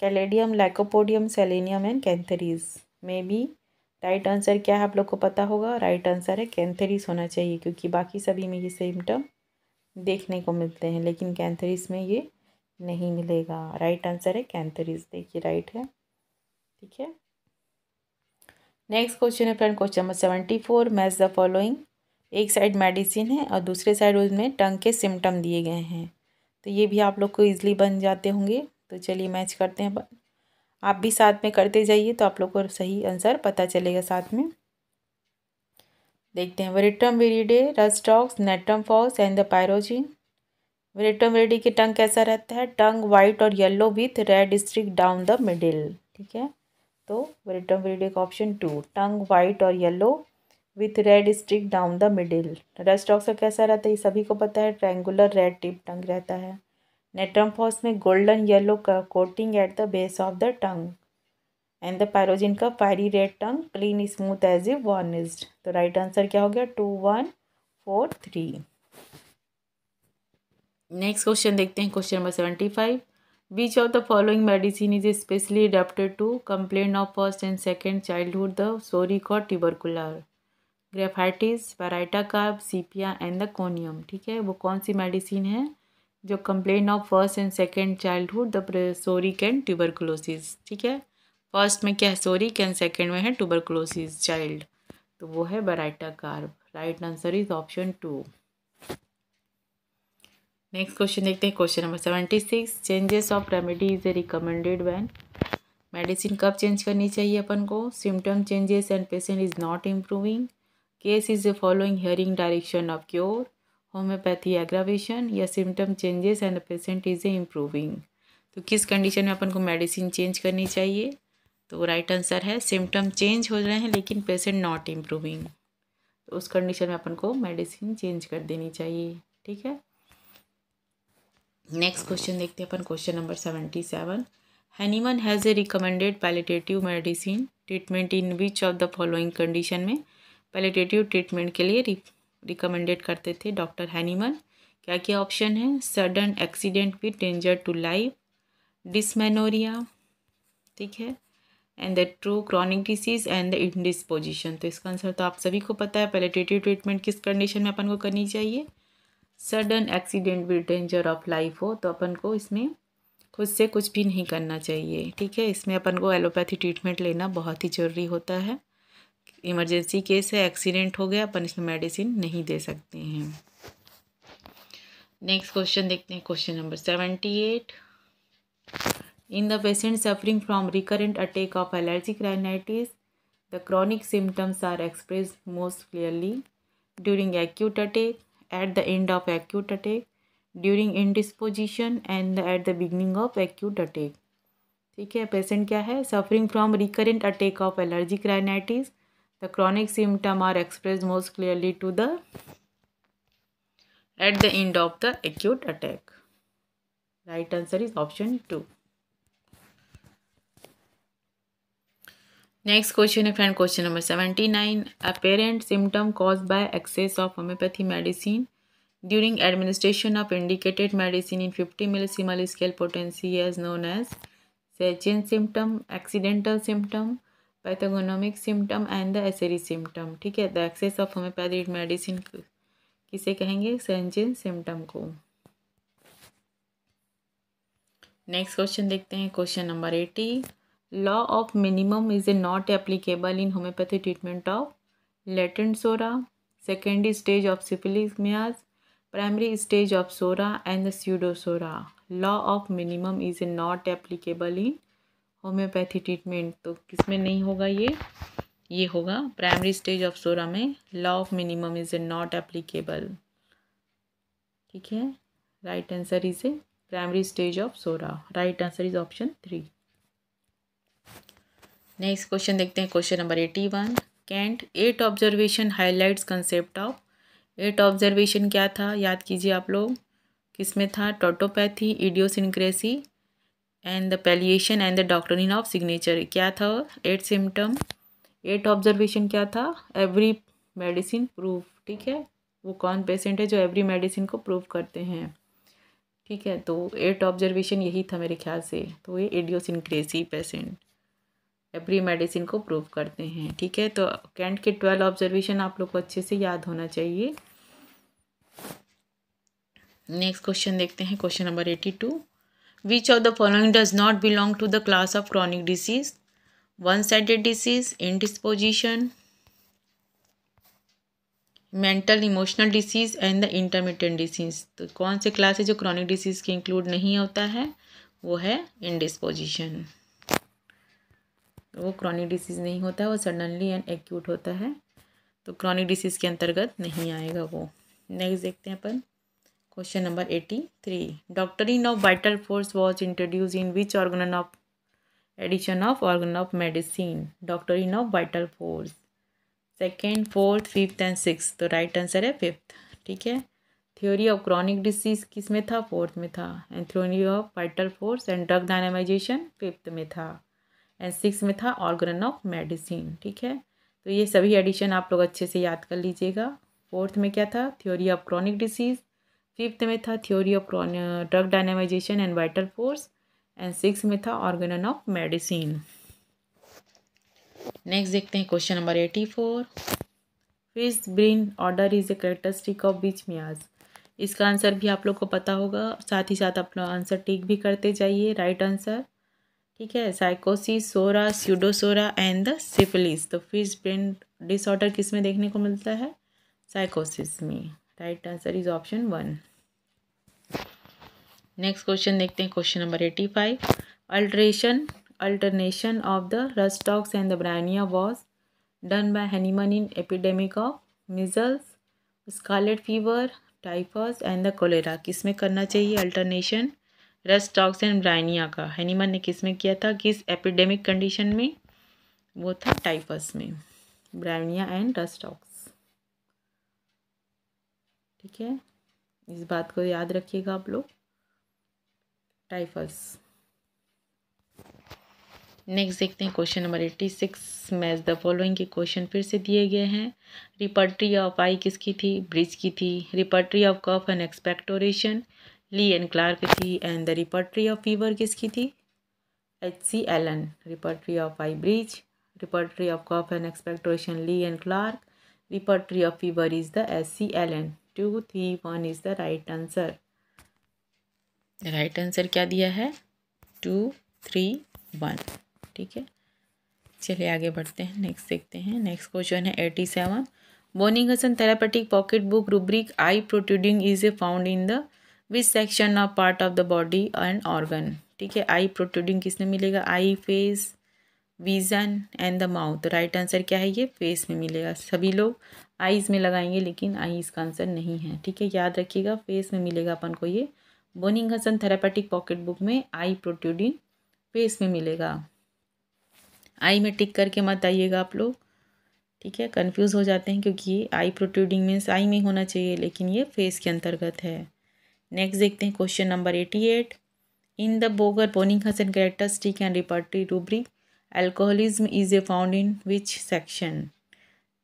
caladium lycopodium selenium and cantharis may be right answer क्या है आप लोग को पता होगा राइट आंसर है कैंथरीज होना चाहिए क्योंकि बाकी सभी में ये सिम्टम देखने को मिलते हैं लेकिन कैंथरीज में ये नहीं मिलेगा राइट आंसर है कैंथरीज देखिए राइट है ठीक है नेक्स्ट क्वेश्चन है friend question number seventy four match the following एक साइड मेडिसिन है और दूसरे साइड उसमें टंग के सिम्टम दिए गए हैं तो ये भी आप लोग को ईजिली बन जाते होंगे तो चलिए मैच करते हैं आप भी साथ में करते जाइए तो आप लोग को सही आंसर पता चलेगा साथ में देखते हैं veratrum viride rhus tox natrum phos and the pyrogen veratrum viride की टंग कैसा रहता है टंग वाइट और yellow with red streak down the middle ठीक है तो रिटर्न वीडियो का ऑप्शन टू टंग वाइट और yellow with red streak down the middle rhus ऑक्सर कैसा रहता है ये सभी को पता है ट्रैंगुलर रेड टिप टंग रहता है नेट्रम फॉस में गोल्डन येलो का coating at the base of the tongue and the pyrogen का fiery red tongue clean smooth as a varnished तो राइट आंसर क्या हो गया two one four three next question देखते हैं question number seventy five which of the following medicine is specially adapted to complaint of first and second childhood, the psoric कॉ tubercular? Graphites baryta carb sepia and the conium ठीक है वो कौन सी medicine है जो complain of first and second childhood the psoric and tuberculosis ठीक है फर्स्ट में क्या है सोरिक एंड सेकेंड में है ट्यूबरकुलोसिस चाइल्ड तो वो है baryta carb right answer is option two next question देखते हैं question number seventy six changes of remedy is a recommended when medicine कब चेंज करनी चाहिए अपन को symptom changes and patient is not improving case is a following Hering direction of cure homeopathy aggravation या symptom changes and patient is a improving तो किस condition में अपन को मेडिसिन चेंज करनी चाहिए तो राइट आंसर है सिम्टम चेंज हो रहे हैं लेकिन पेशेंट नॉट इम्प्रूविंग तो उस कंडीशन में अपन को मेडिसिन चेंज कर देनी चाहिए ठीक है नेक्स्ट क्वेश्चन देखते हैं अपन question number seventy seven Hahnemann has a recommended palliative medicine treatment in which of the following condition में पैलेटेटिव ट्रीटमेंट के लिए रिकमेंडेड करते थे डॉक्टर हैनीमन क्या क्या ऑप्शन है sudden accident with danger to life dysmenorrhoea ठीक है and the true chronic disease and the indisposition तो इसका आंसर तो आप सभी को पता है पैलेटेटिव ट्रीटमेंट किस कंडीशन में अपन को करनी चाहिए सडन एक्सीडेंट भी डेंजर ऑफ लाइफ हो तो अपन को इसमें खुद से कुछ भी नहीं करना चाहिए ठीक है इसमें अपन को एलोपैथी ट्रीटमेंट लेना बहुत ही ज़रूरी होता है इमरजेंसी केस है एक्सीडेंट हो गया अपन इसमें मेडिसिन नहीं दे सकते हैं नेक्स्ट क्वेश्चन देखते हैं question number seventy eight in the patient suffering from recurrent attack of allergic rhinitis the chronic symptoms are express most clearly during acute attack at the end of acute attack during indisposition and at the beginning of acute attack ठीक है patient क्या है suffering from recurrent attack of allergic rhinitis the chronic symptom are express most clearly to the at the end of the acute attack right answer is option two next question है friend question number seventy nine apparent symptom cause by excess of homoeopathy medicine during administration of indicated medicine in fifty millesimal scale potency as known as सेचिन symptom accidental symptom pathognomonic symptom and the एसेरी symptom ठीक है the excess of homoeopathy medicine किसे कहेंगे सेंचिन symptom को next question देखते हैं question number eighty law of minimum is not applicable in homeopathy treatment of latent sora secondary stage of syphilis primary stage of sora and the pseudosora law of minimum is not applicable in homoeopathy treatment तो किसमें नहीं होगा ये ये होगा primary stage of psora में law of minimum is not applicable ठीक है right answer is a primary stage of psora right answer is option three next question देखते हैं question number eighty one Kent eight observation highlights concept of eight observation क्या था याद कीजिए आप लोग किस में था tautopathy idiosyncrasy and the palliation and the doctrine of signature क्या था एट सिम्टम एट ऑब्जर्वेशन क्या था एवरी मेडिसिन प्रूफ ठीक है वो कौन पेशेंट है जो एवरी मेडिसिन को प्रूफ करते हैं ठीक है तो एट ऑब्जर्वेशन यही था मेरे ख्याल से तो ये एडियोसिनक्रेसी पेशेंट प्री मेडिसिन को प्रूव करते हैं ठीक है तो कैंट के ट्वेल्व ऑब्जर्वेशन आप लोग को अच्छे से याद होना चाहिए नेक्स्ट क्वेश्चन देखते हैं question number eighty two which of the following does not belong to the class of chronic disease one sided disease indisposition mental emotional disease and the intermediate disease तो कौन से क्लास है जो chronic disease के include नहीं होता है वो है इनडिस्पोजिशन तो वो क्रॉनिक डिसीज़ नहीं होता वो सडनली एंड एक्यूट होता है तो क्रॉनिक डिसीज़ के अंतर्गत नहीं आएगा वो नेक्स्ट देखते हैं अपन question number eighty three doctrine of vital force was introduce in which organ of edition of organ of medicine doctrine of vital force second fourth fifth and six तो right answer है fifth ठीक है theory of chronic disease किस में था fourth में था and theory of vital force and drug dynamization fifth में था एंड सिक्स में था ऑर्गन ऑफ मेडिसिन ठीक है तो ये सभी एडिशन आप लोग अच्छे से याद कर लीजिएगा फोर्थ में क्या था theory of chronic disease fifth में था theory of drug dynamization and vital force and six में था ऑर्गन ऑफ मेडिसिन नेक्स्ट देखते हैं question number eighty four fish brain order is a characteristic of which miasm इसका आंसर भी आप लोग को पता होगा साथ ही साथ अपना आंसर टिक भी करते जाइए राइट आंसर ठीक है sycosis psora pseudopsora and the syphilis तो फिश ब्रेन डिसऑर्डर किस में देखने को मिलता है साइकोसिस में right answer is option one next question देखते हैं question number eighty five alteration alternation of the rhus tox and the bryonia was done by Hahnemann in epidemic of measles scarlet fever typhus and the cholera किस में करना चाहिए alternation rhus tox and bryonia का Hahnemann ने किस में किया था किस एपिडेमिक कंडीशन में वो था टाइफस में ब्राइनिया एंड रेस्टॉक्स ठीक है इस बात को याद रखिएगा आप लोग टाइफस नेक्स्ट देखते हैं question number eighty six match the following के क्वेश्चन फिर से दिए गए हैं रिपर्ट्री ऑफ आई किसकी थी ब्रिज की थी repertory of cough and expectoration Lee and Clarke थी and the repertory of fever किसकी थी H C Allen repertory of I bridge repertory of cough and expectoration Lee and Clarke repertory of fever is the S C Allen two three one is the right answer right answer क्या दिया है to three one ठीक है चलिए आगे बढ़ते हैं next देखते हैं नेक्स्ट क्वेश्चन है eighty seven Boenninghausen therapeutic pocket book rubric eye protruding is a found in the which section of part of the body and organ ठीक है आई प्रोट्रूडिंग किसने मिलेगा eye face vision and the mouth right answer क्या है ये face में मिलेगा सभी लोग आईज़ में लगाएंगे लेकिन आई इसका आंसर नहीं है ठीक है याद रखिएगा फेस में मिलेगा अपन को ये Boenninghausen therapeutic pocket book में आई प्रोट्यूडिन फेस में मिलेगा आई में टिक करके मत आइएगा आप लोग ठीक है कंफ्यूज हो जाते हैं क्योंकि आई प्रोट्यूडिंग मीन्स आई में होना चाहिए लेकिन ये फेस के अंतर्गत है नेक्स्ट देखते हैं question number eighty eight in the Boger Boenninghausen स्टिक and repertory rubric alcoholism is a found in which section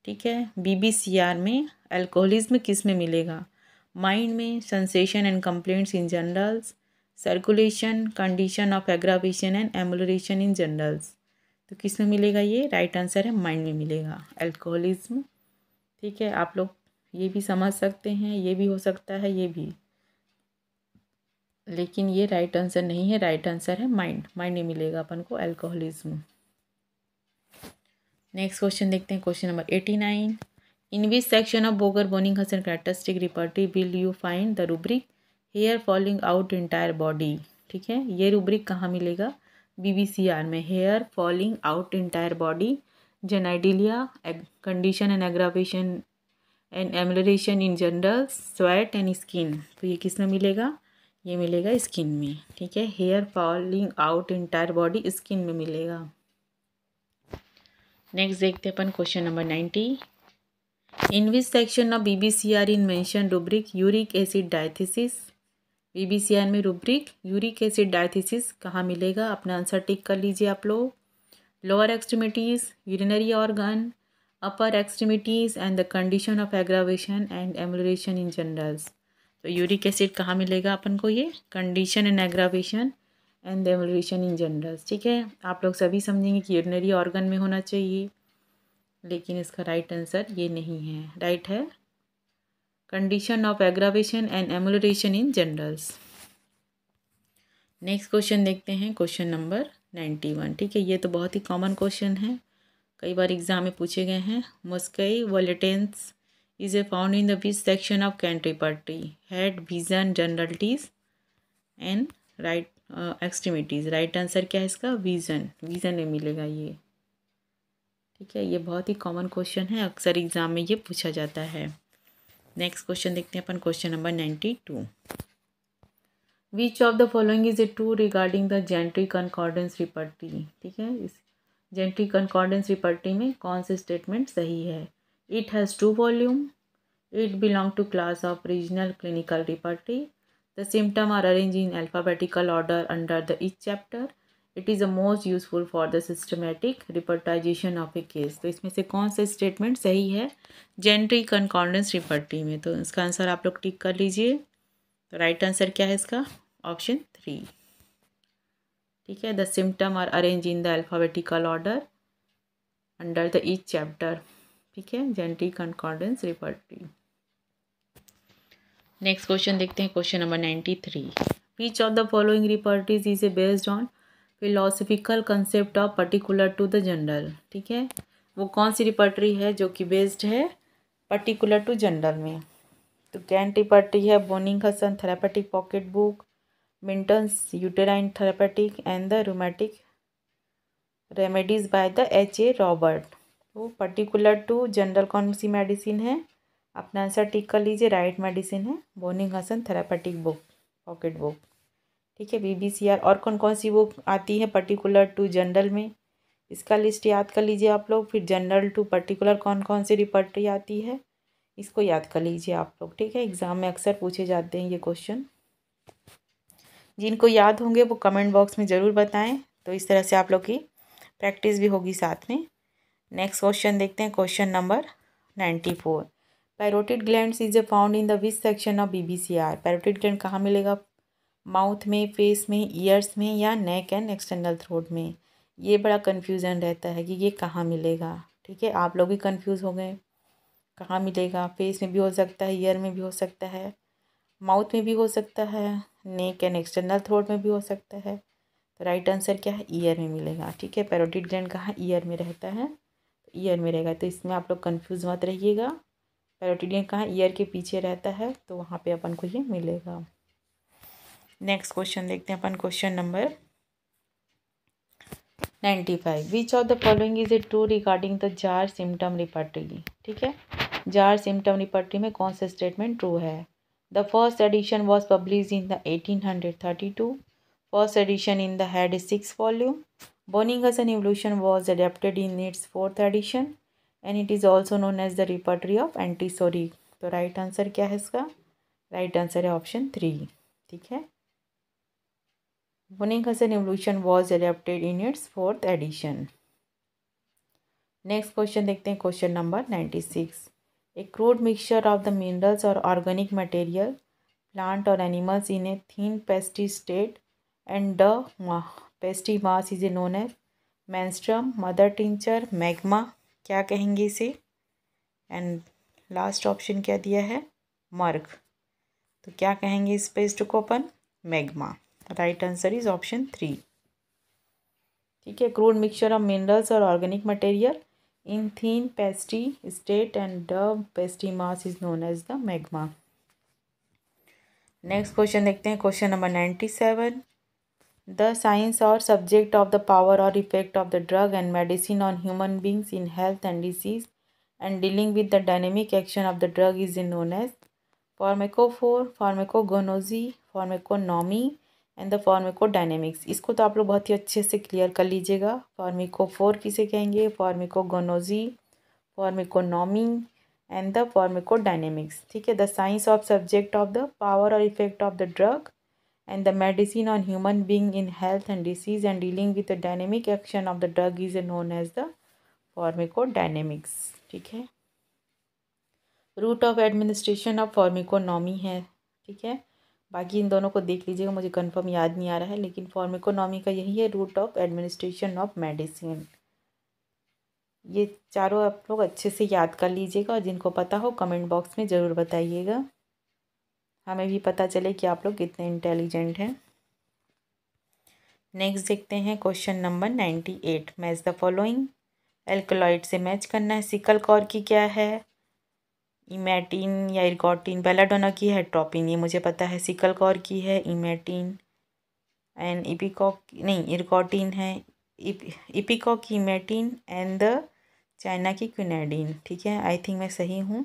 ठीक है बीबीसीआर में एल्कोहलिज्म किस में मिलेगा माइंड में sensation and complaints in generals circulation condition of aggravation and amelioration in generals तो किस में मिलेगा ये राइट आंसर है माइंड में मिलेगा एल्कोहलिज्म ठीक है आप लोग ये भी समझ सकते हैं ये भी हो सकता है ये भी लेकिन ये राइट आंसर नहीं है राइट आंसर है माइंड माइंड नहीं मिलेगा अपन को एल्कोहलिज्म नेक्स्ट क्वेश्चन देखते हैं question number eighty nine in which section of Boger Boenninghausen characteristic repertory will you find the rubric hair falling out entire body ठीक है ये रूब्रिक कहाँ मिलेगा बीबीसीआर में hair falling out entire body genitalia condition and aggravation and amelioration in general sweat and skin तो ये किस में मिलेगा ये मिलेगा स्किन में ठीक है hair falling out entire body skin में मिलेगा नेक्स्ट देखते हैं अपन question number ninety in which section of B B C R in mention rubric uric acid diathesis B B C R में रूब्रिक यूरिक एसिड डायथिसिस कहाँ मिलेगा अपना answer tick कर लीजिए आप लोग lower extremities urinary organ upper extremities and the condition of aggravation and amelioration in generals तो uric acid कहाँ मिलेगा अपन को ये condition and aggravation and devolution in generals ठीक है आप लोग सभी समझेंगे कि यूरिनरी ऑर्गन में होना चाहिए लेकिन इसका राइट आंसर ये नहीं है राइट है condition of aggravation and amelioration in generals next question देखते हैं क्वेश्चन नंबर नाइन्टी वन ठीक है ये तो बहुत ही कॉमन क्वेश्चन है कई बार एग्जाम में पूछे गए हैं muscae volitantes is a found in the which section of Canterbury party विजन vision generalities and right extremities right answer क्या है इसका विजन विजन में मिलेगा ये ठीक है ये बहुत ही कॉमन क्वेश्चन है अक्सर एग्जाम में ये पूछा जाता है नेक्स्ट क्वेश्चन देखते हैं अपन question number ninety two which of the following is a true regarding the Gentry concordance repertory ठीक है इस जेंट्री कनकॉर्डेंस रिपर्टी में कौन से स्टेटमेंट सही है It has two volume. It belong to class of regional clinical repertory. The symptom are arranged in alphabetical order under the each chapter. It is the most useful for the systematic repertorization of a case तो इसमें से कौन सा statement सही है genre कनकॉन्डेंस रिपर्टी में तो इसका आंसर आप लोग टिक कर लीजिए तो राइट आंसर क्या है इसका ऑप्शन थ्री ठीक है the symptom are arrange in the alphabetical order under the each chapter ठीक है Gentry concordance repertory next question देखते हैं question number ninety three which of the following repertories is a based on philosophical concept of particular to the general ठीक है वो कौन सी repertory है जो कि बेस्ड है पर्टिकुलर टू जनरल में तो कैंट रिपर्टरी है Boenninghausen therapeutic pocket book Minton's uterine therapeutic and the rheumatic remedies by the H A Robert तो पर्टिकुलर टू जनरल कौन सी मेडिसिन है अपना आंसर टिक कर लीजिए राइट मेडिसिन है Boenninghausen therapeutic book pocket book ठीक है बीबीसीआर और कौन कौन सी बुक आती है पर्टिकुलर टू जनरल में इसका लिस्ट याद कर लीजिए आप लोग फिर जनरल टू पर्टिकुलर कौन कौन सी रिपर्टरी आती है इसको याद कर लीजिए आप लोग ठीक है एग्ज़ाम में अक्सर पूछे जाते हैं ये क्वेश्चन जिनको याद होंगे वो कमेंट बॉक्स में ज़रूर बताएं तो इस तरह से आप लोग की प्रैक्टिस भी होगी साथ में नेक्स्ट क्वेश्चन देखते हैं question number ninety four parotid gland is a found in the which section of B B C R parotid gland कहाँ मिलेगा माउथ में फेस में ईयर्स में या नेक एंड एक्सटर्नल थ्रोट में ये बड़ा कन्फ्यूज़न रहता है कि ये कहाँ मिलेगा ठीक है आप लोग भी कन्फ्यूज़ हो गए कहाँ मिलेगा फेस में भी हो सकता है ईयर में भी हो सकता है माउथ में भी हो सकता है नेक एंड एक्सटर्नल थ्रोट में भी हो सकता है तो राइट आंसर क्या है ईयर में मिलेगा ठीक है पैरोटिड ग्लैंड कहाँ ईयर में रहता है ईयर में रहेगा तो इसमें आप लोग कन्फ्यूज़ मत रहिएगा पैरोटिडियम कहाँ ईयर के पीछे रहता है तो वहाँ पे अपन को ये मिलेगा नेक्स्ट क्वेश्चन देखते हैं अपन question number ninety five which of the following is a true regarding the Jahr symptom repertory ठीक है जार सिम्टम रिपर्टरी में कौन सा स्टेटमेंट ट्रू है the first edition was publish in the eighteen hundred thirty two first edition in the head six volume Boninga's evolution was adapted in its fourth edition and it is also known as the repertory of antisoric. तो right answer क्या है इसका right answer है option three ठीक है Boenninghausen evolution was adapted in its fourth edition next question देखते हैं question number ninety six a crude mixture of the minerals और ऑर्गेनिक मटेरियल प्लांट और animals in a thin pasty and the pasty mass is a known as menstruum mother tincture magma क्या कहेंगे इसे and last option क्या दिया है मर्ग तो क्या कहेंगे इस पेस्ट को अपन magma right answer is option three ठीक है क्रूड मिक्सचर ऑफ मिनरल्स और organic material in thin pasty state and the pasty mass is known as the magma next question देखते हैं question number ninety seven the science और subject of the power और effect of the drug and medicine on human beings in health and disease and dealing with the dynamic action of the drug is in known as pharmacophore pharmacognosy pharmaconomy and the dynamics इसको तो आप लोग बहुत ही अच्छे से clear कर लीजिएगा pharmacophore किसे कहेंगे pharmacognosy pharmaconomy and the dynamics ठीक है the science of subject of the power और effect of the drug and the medicine on human being in health and disease and dealing with the dynamic action of the drug is known as the pharmacodynamics ठीक है route of administration of pharmaconomy है ठीक है बाकी इन दोनों को देख लीजिएगा मुझे कंफर्म याद नहीं आ रहा है लेकिन फॉर्मिकोनॉमी का यही है route of administration of medicine ये चारों आप लोग अच्छे से याद कर लीजिएगा और जिनको पता हो कमेंट बॉक्स में ज़रूर बताइएगा हमें भी पता चले कि आप लोग कितने इंटेलिजेंट हैं नेक्स्ट देखते हैं question number ninety eight match the following alkaloid से मैच करना है सिकल कॉर की क्या है इमेटिन या इर्गोटिन बेलाडोना की है ट्रॉपिन ये मुझे पता है सिकल कॉर की है इमेटिन एंड इपिकॉक नहीं इर्गोटिन है इपिकॉक की इमेटिन एंड द चाइना की क्विनाडीन ठीक है आई थिंक मैं सही हूँ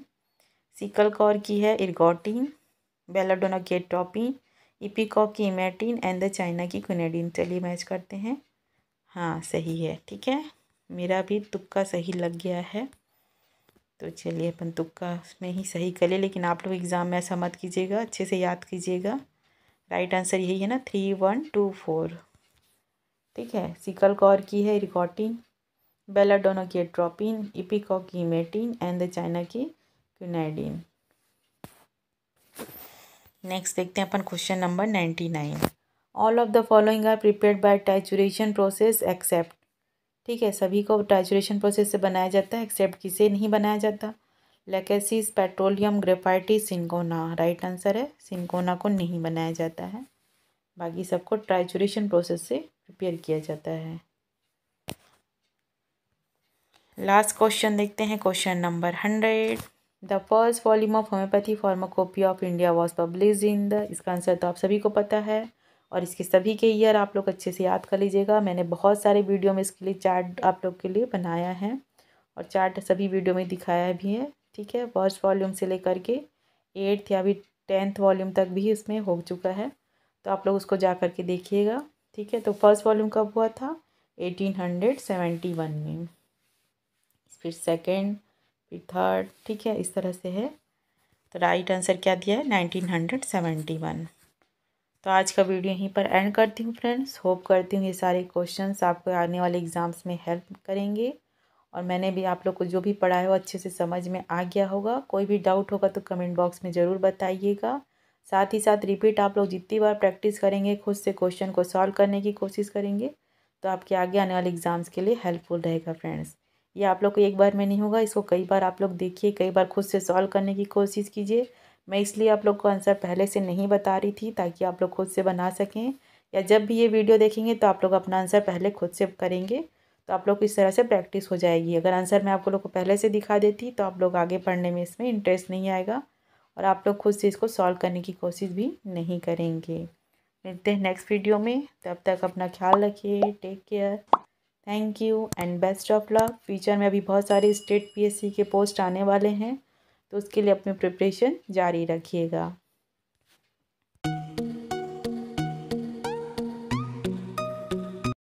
सिकल कॉर की है इर्गोटिन बेलाडोना गेट टॉपी इपिकॉक की इमेटिन एंड द चाइना की क्विनेडिन चलिए मैच करते हैं हाँ सही है ठीक है मेरा भी तुक्का सही लग गया है तो चलिए अपन तुक्का में ही सही कर ले, लेकिन आप लोग एग्ज़ाम में ऐसा मत कीजिएगा अच्छे से याद कीजिएगा राइट आंसर यही है ना थ्री वन टू फोर ठीक है सिकल कॉर की है रिकॉटिन बेलाडोनो की एट्रोपिन इपिकॉक की मेटिन एंड द चाइना की क्यूनाइडिन नेक्स्ट देखते हैं अपन question number ninety nine all of the following are prepare by trituration process except ठीक है सभी को टैचुरेशन प्रोसेस से बनाया जाता है एक्सेप्ट किसे नहीं बनाया जाता lachesis petroleum graphites cinchona right answer है सिंकोना को नहीं बनाया जाता है बाकी सबको ट्राइचुरेशन प्रोसेस से प्रिपेयर किया जाता है लास्ट क्वेश्चन देखते हैं question number hundred the first volume of homoeopathy pharmacopoeia of India was publish in the इसका आंसर तो आप सभी को पता है और इसके सभी के ईयर आप लोग अच्छे से याद कर लीजिएगा मैंने बहुत सारे वीडियो में इसके लिए चार्ट आप लोग के लिए बनाया है और चार्ट सभी वीडियो में दिखाया भी है ठीक है फर्स्ट वॉल्यूम से लेकर के एट्थ या अभी टेंथ वॉल्यूम तक भी इसमें हो चुका है तो आप लोग उसको जा कर के देखिएगा ठीक है तो फर्स्ट वॉल्यूम कब हुआ था एटीन हंड्रेड सेवेंटी वन में फिर सेकेंड फिर थर्ड ठीक है इस तरह से है तो राइट आंसर क्या दिया है नाइनटीन हंड्रेड सेवेंटी वन तो आज का वीडियो यहीं पर एंड करती हूँ फ्रेंड्स होप करती हूँ ये सारे क्वेश्चन आपको आने वाले एग्ज़ाम्स में हेल्प करेंगे और मैंने भी आप लोग को जो भी पढ़ा है वो अच्छे से समझ में आ गया होगा कोई भी डाउट होगा तो कमेंट बॉक्स में ज़रूर बताइएगा साथ ही साथ रिपीट आप लोग जितनी बार प्रैक्टिस करेंगे खुद से क्वेश्चन को सॉल्व करने की कोशिश करेंगे तो आपके आगे आने वाले एग्ज़ाम्स के लिए हेल्पफुल रहेगा फ्रेंड्स ये आप लोग को एक बार में नहीं होगा इसको कई बार आप लोग देखिए कई बार खुद से सॉल्व करने की कोशिश कीजिए मैं इसलिए आप लोग को आंसर पहले से नहीं बता रही थी ताकि आप लोग खुद से बना सकें या जब भी ये वीडियो देखेंगे तो आप लोग अपना आंसर पहले खुद से करेंगे तो आप लोग इस तरह से प्रैक्टिस हो जाएगी अगर आंसर मैं आप लोग को पहले से दिखा देती तो आप लोग आगे पढ़ने में इसमें इंटरेस्ट नहीं आएगा और आप लोग खुद से इसको सॉल्व करने की कोशिश भी नहीं करेंगे मिलते हैं नेक्स्ट वीडियो में तब तक अपना ख्याल रखिए take care thank you and best of luck future में अभी बहुत सारे स्टेट पीएससी के पोस्ट आने वाले हैं तो उसके लिए अपने प्रिपरेशन जारी रखिएगा